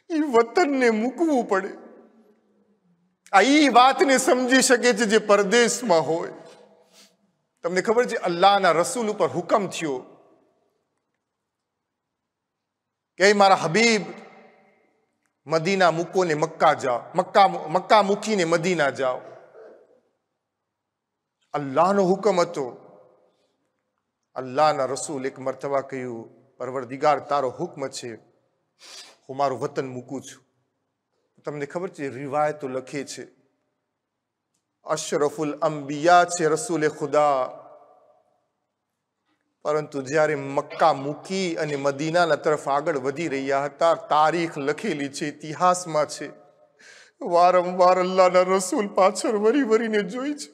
S1: એ વતનને મૂકવું પડે આ એ વાતને સમજી શકે છે જે પરદેશમાં હોય તમને ખબર છે અલ્લાહના રસૂલ ઉપર હુકમ થયો કે મારા હબીબ મદીના મૂકો ને મક્કા જાઓ મક્કા મક્કા મૂકીને મદીના જાઓ અલ્લાહનો હુકમ હતો અલ્લાહના રસૂલ એક મરતબા કહ્યું પરવરદિગાર તારો હુકમ છે હું મારું વતન મૂકું છું તમને ખબર છે રિવાયતો લખે છે અશરફુલ અંબિયા છે રસૂલે ખુદા પરંતુ જ્યારે મક્કા મૂકી અને મદીનાના તરફ આગળ વધી રહ્યા હતા તારીખ લખેલી છે ઇતિહાસમાં છે વારંવાર અલ્લાહના રસૂલ પાછળ વરી વરીને જોઈ છે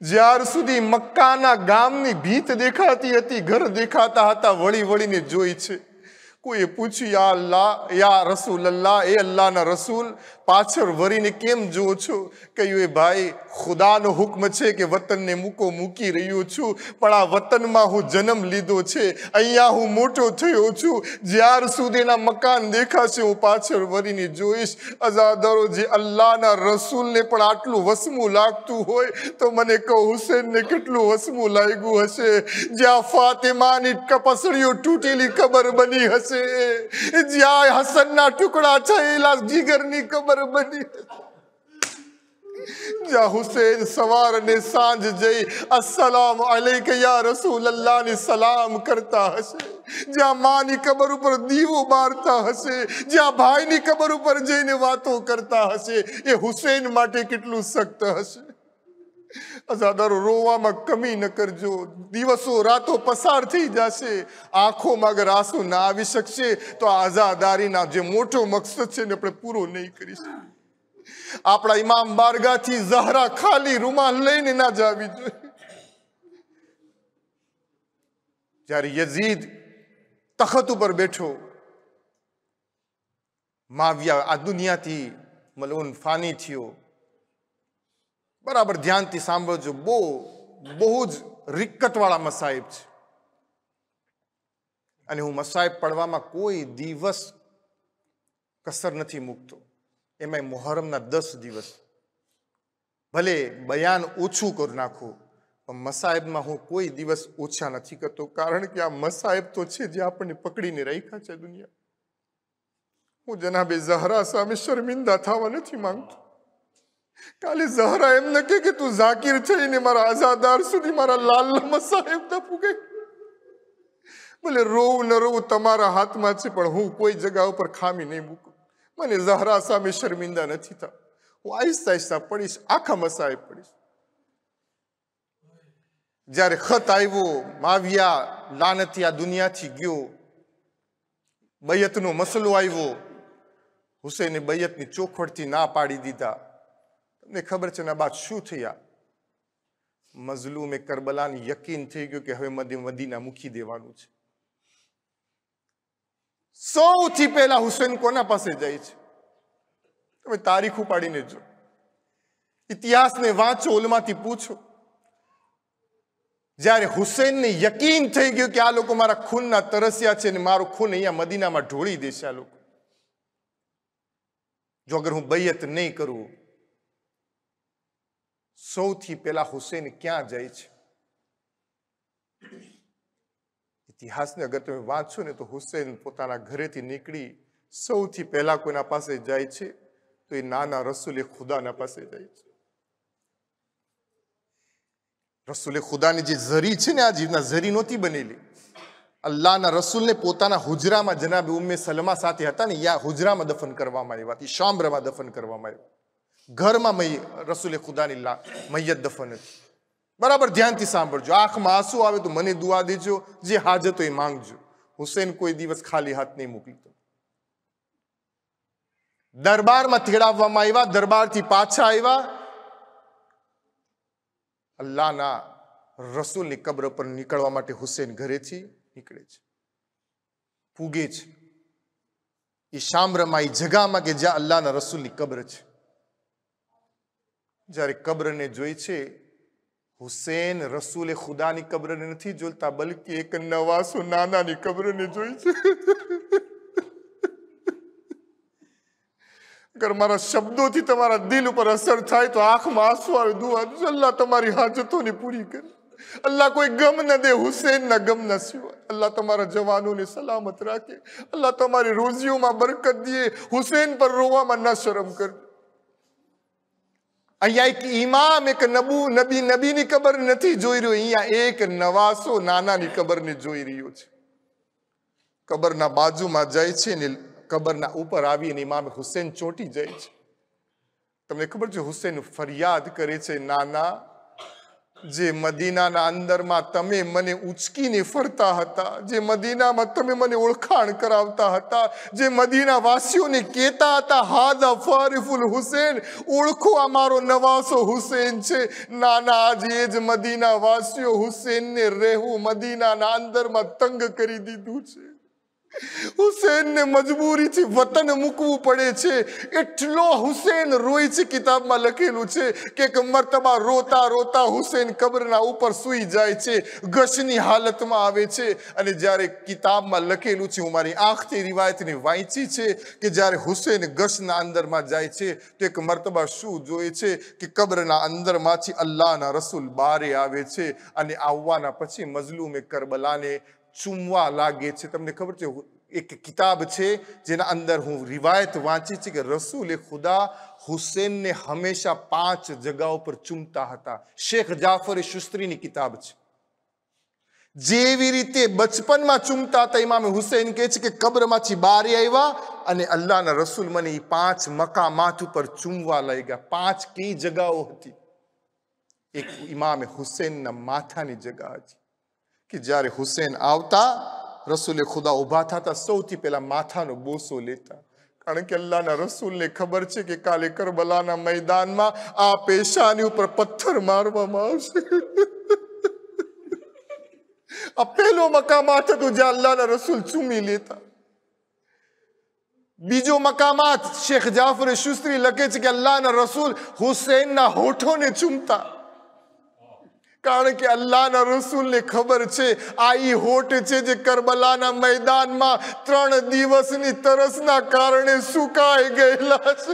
S1: જ્યાર સુધી મક્કાના ગામની ભીત દેખાતી હતી ઘર દેખાતા હતા વળી વળીને જોઈ છે કોઈએ પૂછ્યું યા અલ્લાહ યા રસૂલ અલ્લાહ એ અલ્લાહના રસૂલ પાછળ વરીને કેમ જુઓ છો કહ્યું એ ભાઈ ખુદાનો હુકમ છે કે વતનને મૂકો મૂકી રહ્યો છું પણ આ વતનમાં હું જન્મ લીધો છે અહીંયા હું મોટો થયો છું જ્યાર સુધીના મકાન દેખાશે હું પાછળ વરીને જોઈશ અઝાદરો જે અલ્લાહના રસૂલને પણ આટલું વસમું લાગતું હોય તો મને કહો હુસેનને કેટલું વસમું લાગ્યું હશે જ્યાં ફાતેમાની કપસડીઓ તૂટેલી કબર બની હશે જ્યાં હસનના ટુકડા થયેલા જીગરની કબર કમર બની યા સવાર અને સાંજ જઈ અસલામ અલૈક યા રસૂલ અલ્લાહને સલામ કરતા હશે જ્યાં માની કબર ઉપર દીવો બારતા હશે જ્યાં ભાઈની કબર ઉપર જઈને વાતો કરતા હશે એ હુસૈન માટે કેટલું સખ્ત હશે અઝાદારો રોવામાં કમી ન કરજો દિવસો રાતો પસાર થઈ જશે આંખોમાં અગર આંસુ ના આવી શકશે તો આ આઝાદારીના જે મોટો મકસદ છે ને આપણે પૂરો નહીં કરી શકીએ આપણા ઇમામ બારગાથી ઝહરા ખાલી રૂમાલ લઈને ના જાવી જોઈએ જ્યારે યઝીદ તખત ઉપર બેઠો માવ્યા આ દુનિયાથી મલઉન ફાની થયો બરાબર ધ્યાનથી સાંભળજો બહુ બહુ જ રિક્કતવાળા મસાહિબ છે અને હું મસાહિબ પડવામાં કોઈ દિવસ કસર નથી મૂકતો એમાં મોહરમના દસ દિવસ ભલે બયાન ઓછું કરી નાખું પણ મસાહેબમાં હું કોઈ દિવસ ઓછા નથી કરતો કારણ કે આ મસાહેબ તો છે જે આપણને પકડીને રાખ્યા છે દુનિયા હું જનાબે ઝહરા સામે શર્મિંદા થવા નથી માંગતો કાલે ઝહરા એમ ન કે તું ઝાકીર છે ને મારા આઝાદાર સુધી મારા લાલ લમા સાહેબ ન ફૂગે ભલે ન રોવું તમારા હાથમાં છે પણ હું કોઈ જગા ઉપર ખામી નહીં મૂકું મને ઝહરા સામે શર્મિંદા નથી થતા હું આહિસ્તા આહિસ્તા પડીશ આખા મસાએ પડીશ જ્યારે ખત આવ્યો માવિયા લાનથી આ દુનિયાથી ગયો બૈયતનો મસલો આવ્યો હુસૈને બૈયતની ચોખડથી ના પાડી દીધા તમને ખબર છે એના બાદ શું થયા મઝલૂમ એ કરબલાને યકીન થઈ ગયું કે હવે મદીના મૂકી દેવાનું છે સૌથી પહેલા હુસૈન કોના પાસે જાય છે તમે તારીખ ઉપાડીને જો ઇતિહાસને વાંચો ઓલમાંથી પૂછો જ્યારે હુસૈનને યકીન થઈ ગયું કે આ લોકો મારા ખૂનના તરસ્યા છે અને મારું ખૂન અહીંયા મદીનામાં ઢોળી દેશે આ લોકો જો અગર હું બૈયત નહીં કરું સૌથી પહેલા હુસૈન ક્યાં જાય છે ઇતિહાસને અગર તમે વાંચશો ને તો હુસૈન પોતાના ઘરેથી નીકળી સૌથી પહેલા કોઈના પાસે જાય છે તો એ નાના રસુલે ખુદાના પાસે જાય છે રસુલે ખુદાની જે ઝરી છે ને આ જીવના ઝરી નહોતી બનેલી અલ્લાહના રસૂલને પોતાના હુજરામાં જનાબી ઉમ્મે સલમા સાથે હતા ને યા હુજરામાં દફન કરવામાં આવ્યા હતી શામરમાં દફન કરવામાં આવ્યું ઘર માં મય રસૂલ ખુદાનીલા મય દફન બરાબર ધ્યાન થી સાંભળજો આખ માં આંસુ આવે તો મને દુઆ દેજો જે હાજ તોય માંગજો હુસૈન કોઈ દિવસ ખાલી હાથ નહી મુકલી દરબાર માં ઠેડાવવા માં એવા દરબાર થી પાછા આયા અલ્લાના રસૂલ ની કબર પર નિકળવા માટે હુસૈન ઘરે થી નીકળે છે પૂગે છે એ શામ્રમાઈ જગ્યા માં કે જ્યાં અલ્લાના રસૂલ ની કબર છે જ્યારે કબ્રને જોઈ છે હુસેન રસૂલે ખુદાની કબ્રને નથી જોલતા બલકી એક નવા સુ નાનાની કબ્રને જોઈ છે અગર મારા શબ્દોથી તમારા દિલ ઉપર અસર થાય તો આંખમાં આંસુ આવે દુઆ અલ્લાહ તમારી હાજતોને પૂરી કરે અલ્લાહ કોઈ ગમ ન દે હુસેનના ગમ ન સિવાય અલ્લાહ તમારા જવાનોને સલામત રાખે અલ્લાહ તમારી રોજીઓમાં બરકત દે હુસેન પર રોવામાં ન શરમ કરે અહીંયા એક ઈમામ એક નબુ નબી નબીની કબર નથી જોઈ રહ્યો અહીંયા એક નવાસો નાનાની કબરને જોઈ રહ્યો છે કબરના બાજુમાં જાય છે ને કબરના ઉપર આવીને ઈમામ હુસેન ચોટી જાય છે તમને ખબર છે હુસેન ફરિયાદ કરે છે નાના જે મદીનાના અંદરમાં તમે મને ઉચકીને ફરતા હતા જે મદીનામાં તમે મને ઓળખાણ કરાવતા હતા જે મદીના વાસીઓને કહેતા હતા હાદા ફારીફુલ હુસેન ઓળખો આ મારો નવાસો હુસેન છે નાના આજે એ જ મદીના વાસીઓ હુસેનને રહેવું મદીનાના અંદરમાં તંગ કરી દીધું છે હુસેનને મજબૂરીથી વતન મૂકવું પડે છે એટલો હુસેન રોય છે કિતાબમાં લખેલું છે કે એક મરતબા રોતા રોતા હુસેન કબરના ઉપર સૂઈ જાય છે ગશની હાલતમાં આવે છે અને જ્યારે કિતાબમાં લખેલું છે હું મારી આંખથી રિવાયતને વાંચી છે કે જ્યારે હુસેન ગશના અંદરમાં જાય છે તો એક મરતબા શું જોઈએ છે કે કબરના અંદરમાંથી અલ્લાહના રસૂલ બારે આવે છે અને આવવાના પછી મઝલૂમે કરબલાને સુમવા લાગેટ છે તમને ખબર છે એક કિતાબ છે જેના અંદર હું રિવાયત વાંચી છે કે રસૂલે ખુદા હુસૈન ને હંમેશા પાંચ જગ્યાઓ પર ચુંબતા હતા શેખ জাফর શુસ્ત્રી ની કિતાબ છે જેવી રીતે બચપણમાં ચુંબતા હતા ઇમામે હુસૈન કે છે કે કબર માં ચી બારી આયા અને અલ્લાના રસૂલ મની પાંચ મકામાત ઉપર ચુંબવા લઈ ગયા પાંચ કી જગ્યાઓ હતી એક ઇમામે હુસૈન ના માથા ની જગ્યા છે કે જારે હુસૈન આવતા રસુલે ખુદા ઉભા થાતા સૌથી પહેલા માથાનો બોસો લેતા કારણ કે લાના રસુલે ખબર છે કે કાલે કરબલાના મેદાનમાં આ પૈસાની ઉપર પથ્થર મારવામાં આવશે અ પહેલો મકામ આતો જા અલ્લાના રસુલ ચૂમી લેતા બીજો મકામ આત શેખ જફર શુસ્ત્રી લખે છે કે અલ્લાના રસુલ હુસૈન ના હોઠોને ચૂમતા કારણ કે અલ્લાહના રસૂલને ખબર છે આ ઈ હોઠ છે જે કરબલાના મેદાનમાં ત્રણ દિવસની તરસના કારણે સુકાઈ ગયેલા છે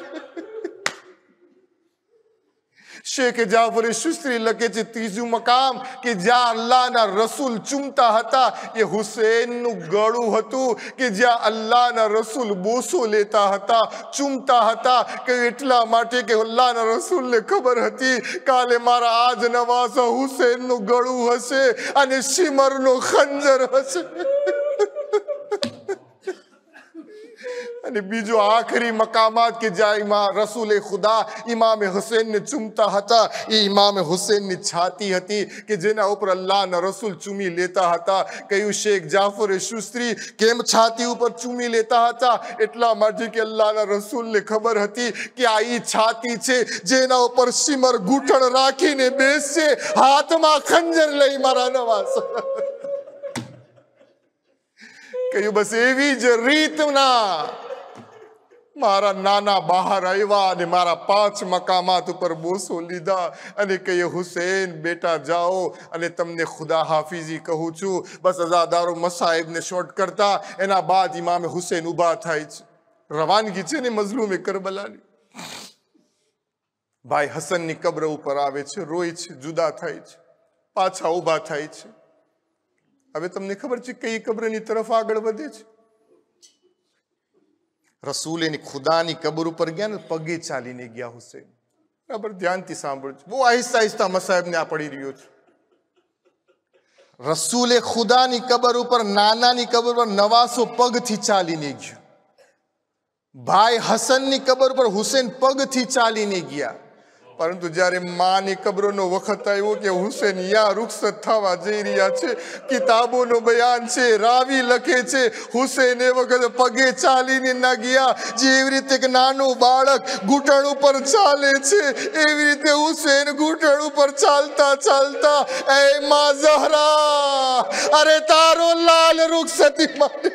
S1: શેખ જાફર સુસ્ત્રી લખે છે ત્રીજું મકામ કે જ્યાં અલ્લાહના રસૂલ ચૂમતા હતા એ હુસેનનું ગળું હતું કે જ્યાં અલ્લાહના રસૂલ બોસો લેતા હતા ચૂમતા હતા કે એટલા માટે કે અલ્લાહના રસૂલને ખબર હતી કાલે મારા આજ નવાસ હુસેનનું ગળું હશે અને શિમરનો ખંજર હશે અને બીજો આખરી મકામાત કે જ્યાં ઇમા રસૂલ ખુદા ઇમામે હુસેનને ચૂમતા હતા એ ઇમામે હુસેનની છાતી હતી કે જેના ઉપર અલ્લાહના રસુલ ચૂમી લેતા હતા કહ્યું શેખ જાફર શુસ્ત્રી કેમ છાતી ઉપર ચૂમી લેતા હતા એટલા માટે કે અલ્લાહના રસૂલને ખબર હતી કે આ એ છાતી છે જેના ઉપર સિમર ઘૂંટણ રાખીને બેસશે હાથમાં ખંજર લઈ મારા નવાસ *laughs* કહ્યું બસ એવી જ રીતના મારા નાના બહાર આવ્યા અને મારા પાંચ મકામાત ઉપર બોસો લીધા અને કહીએ હુસેન બેટા જાઓ અને તમને ખુદા હાફિઝી કહું છું બસ અઝાદારો મસાહેબને શોર્ટ કરતા એના બાદ ઇમામે હુસેન ઊભા થાય છે રવાનગી છે ને મઝલુમે કરબલાની ભાઈ હસનની કબ્ર ઉપર આવે છે રોય છે જુદા થાય છે પાછા ઊભા થાય છે હવે તમને ખબર છે કઈ કબ્રની તરફ આગળ વધે છે રસૂલ એની ખુદાની કબર ઉપર ગયા ને પગે ચાલીને ગયા હુસૈન બરાબર ધ્યાનથી સાંભળજો બહુ આહિસ્તા આહિસ્તા મસાહેબને આ પડી રહ્યો છું રસૂલે ખુદાની કબર ઉપર નાનાની કબર ઉપર નવાસો પગથી ચાલીને ગયો ભાઈ હસનની કબર પર હુસૈન પગથી ચાલીને ગયા પરંતુ જ્યારે માની કબરોનો વખત આવ્યો કે હુસેન યા રૂખસત થવા જઈ રહ્યા છે કિતાબોનો બયાન છે રાવી લખે છે હુસેન એ વખત પગે ચાલીને ના ગયા જેવી રીતે એક નાનું બાળક ઘૂંટણ ઉપર ચાલે છે એવી રીતે હુસેન ઘૂંટણ ઉપર ચાલતા ચાલતા એ મા ઝહરા અરે તારો લાલ રૂખસતી માટે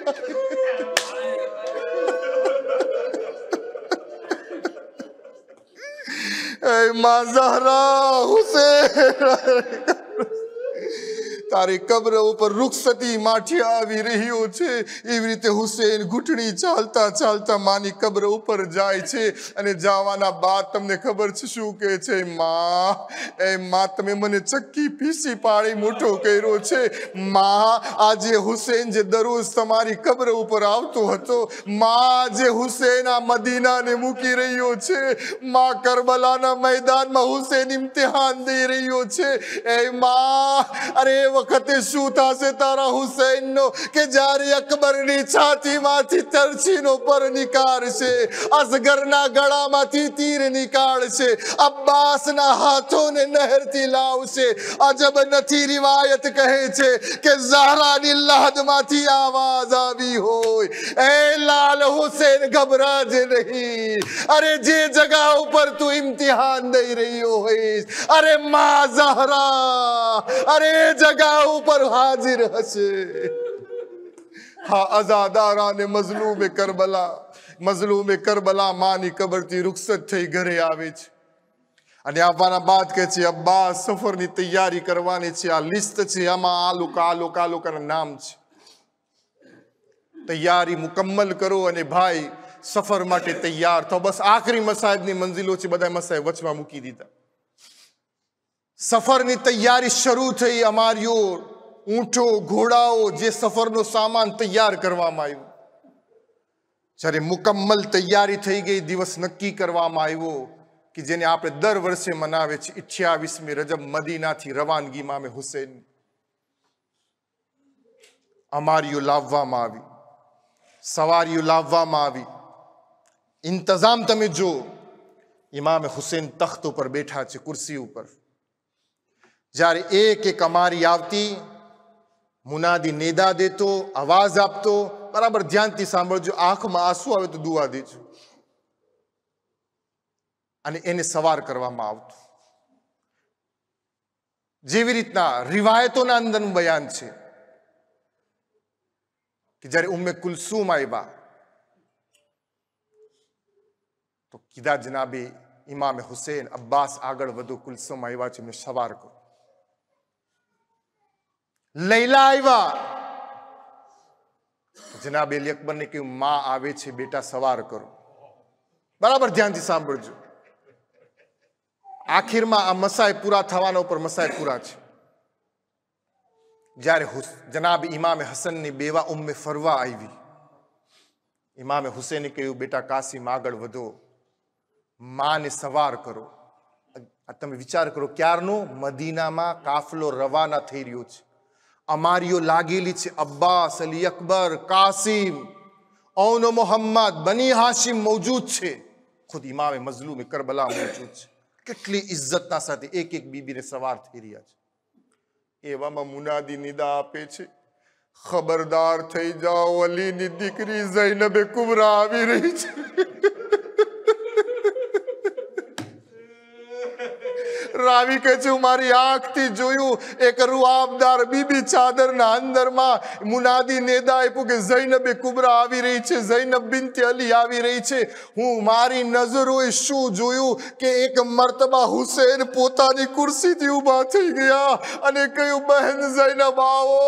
S1: Ei, Mazarra, Hussein! તારી કબ્ર ઉપર રૂખસતી માઠી આવી રહ્યો છે એવી રીતે હુસેન ઘૂંટણી ચાલતા ચાલતા માની કબ્ર ઉપર જાય છે અને જવાના બાદ તમને ખબર છે શું કહે છે માં એ માં તમે મને ચક્કી પીસી પાડી મોટો કર્યો છે માં આજે હુસેન જે દરરોજ તમારી કબ્ર ઉપર આવતો હતો માં જે હુસેન આ મદીનાને મૂકી રહ્યો છે માં કરબલાના મેદાનમાં હુસેન ઇમ્તિહાન દઈ રહ્યો છે એ માં અરે વખતે શું થશે તારા હુસૈનનો કે જ્યારે અકબરની છાતીમાંથી ચરછીનો પર નીકાળશે અસગરના ગળામાંથી તીર નીકાળશે અબ્બાસના હાથોને નહેરથી લાવશે અજબ નથી રિવાયત કહે છે કે ઝહરાની લહદમાંથી આવાજ આવી હોય એ લાલ હુસૈન ગભરાજે નહીં અરે જે જગા ઉપર તું ઇમ્તિહાન દઈ રહ્યો હોઈશ અરે માં ઝહરા અરે જગા દરગાહ ઉપર હાજર હશે હા અઝાદારા મઝલુમે કરબલા મઝલુમે કરબલા માની કબરથી રુખસત થઈ ઘરે આવે છે અને આવવાના બાદ કહે છે અબ્બા સફરની તૈયારી કરવાની છે આ લિસ્ટ છે આમાં આ લોકો આ લોકો નામ છે તૈયારી મુકમ્મલ કરો અને ભાઈ સફર માટે તૈયાર થો બસ આખરી મસાહેબની મંજિલો છે બધા મસાહેબ વચમાં મૂકી દીધા सफर तैयारी शुरू थी अमरी ऊँटो घोड़ाओ जो सफर सामान तैयार कर जय मुकम्मल तैयारी थी गई दिवस नक्की कर दर वर्षे मनावे इच्छावीसमी रजब मदीना थी रवानगी में हुसेन अमरी लाई सवारी लाई इंतजाम तमें जो इमा हुसेन तख्त पर बैठा है कुर्सी पर જ્યારે એક એક કમાર આવતી મુનાદી નેદા દેતો અવાજ આપતો બરાબર ધ્યાનથી સાંભળજો આંખમાં આંસુ આવે તો દુવા દે છે અને એને સવાર કરવામાં આવતું જેવી રીતના રિવાયતોનું આંદન بیان છે કે જ્યારે ઉम्मे कुलसूમ આયવા તો કીધા जनाबी ഇമാം हुसैन अब्बास આગળ વધો કુલસુમ આયવા છે ને સવાર કરો લૈલા આવ્યા જનાબ એલી અકબરને કહ્યું માં આવે છે બેટા સવાર કરો બરાબર ધ્યાનથી સાંભળજો આખીરમાં આ મસાય પૂરા થવાના ઉપર મસાય પૂરા છે જ્યારે જનાબ ઇમામે હસનની બેવા ઉમ્મે ફરવા આવી ઇમામે હુસેને કહ્યું બેટા કાસિમ આગળ વધો માને સવાર કરો તમે વિચાર કરો ક્યારનો મદીનામાં કાફલો રવાના થઈ રહ્યો છે अमारियो लागिली से अब्बास अली अकबर कासिम ओन मोहम्मद बनी हाशिम मौजूद છે ખુદ ઇમામે મઝલૂમ કરબલા મૌજૂદ છે કેટલી ઇજ્જતના સાથે એક એક બીબીને સવાર થઈ રહ્યા છે એવામાં મુનાદી નિદા આપે છે ખબરદાર થઈ જાઓ અલીની દીકરી જૈનબે કુબરા આવી રહી છે રાવી કહે છે હું મારી આંખથી જોયું એક રૂઆબદાર બીબી ચાદરના અંદરમાં મુનાદી નેદાએ પૂગે જૈનબે કુબરા આવી રહી છે જૈનબ બિનતી અલી આવી રહી છે હું મારી નજરોએ શું જોયું કે એક મર્તબા હુસેન પોતાની કુર્સીથી ઊભા થઈ ગયા અને કહ્યું બહેન જૈનબ આવો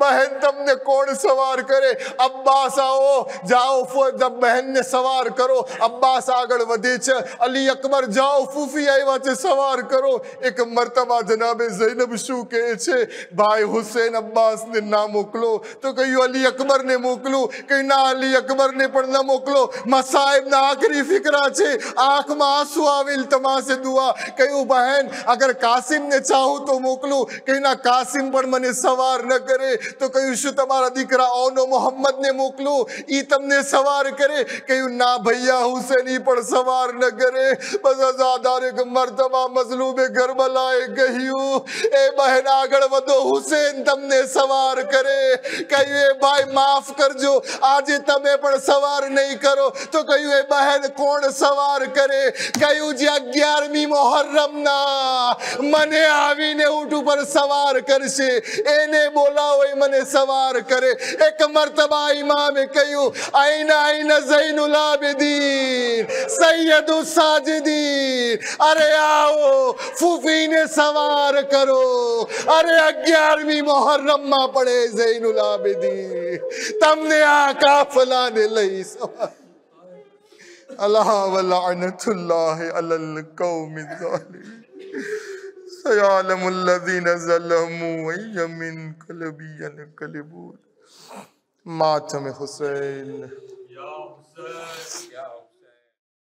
S1: બહેન તમને કોણ સવાર કરે અબ્બાસ આવો જાઓ બહેનને સવાર કરો અબ્બાસ આગળ વધે છે અલી અકબર જાઓ ફૂફી આવ્યા છે સવાર કરો करो एक मरतबा जनाबे जैनब शू कहे भाई हुसैन अब्बास ने ना मोकलो तो कही अली अकबर ने मोकलो कही ना अली अकबर ने पर ना मोकलो मसाइब ना आखिरी फिक्रा छे आंख में आंसू आविल तमा से दुआ कही बहन अगर कासिम ने चाहू तो मोकलो कही ना कासिम पर मने सवार न करे तो कही शू तुम्हारा दीकरा ओनो मोहम्मद ने मोकलो ई तमने सवार करे कही ना भैया हुसैन ई पर सवार न करे बस आजादार एक मरतबा मजलू મે ગરબલાએ કહ્યું એ બહેન આગળ વધો હુસેન તમને સવાર કરે કહ્યું એ ભાઈ માફ કરજો આજે તમે પણ સવાર નહીં કરો તો કહ્યું એ બહેન કોણ સવાર કરે કહ્યું જે અગિયારમી મોહર્રમના મને આવીને ઊંટ ઉપર સવાર કરશે એને બોલાવો એ મને સવાર કરે એક મરતબા ઇમામે કહ્યું આઈના આઈના ઝૈનુલ આબેદીન સૈયદુ સાજિદીન અરે आओ ફૂફીને સવાર કરો અરે અગિયારમી મોહર્રમમાં પડે જૈનુલ આબેદી તમને આ કાફલાને લઈ સવાર અલ્લાહ વલાનતુલ્લાહ અલલ કૌમિ ઝાલિમ سيعلم الذين ظلموا أي من قلب ينقلبون ماتم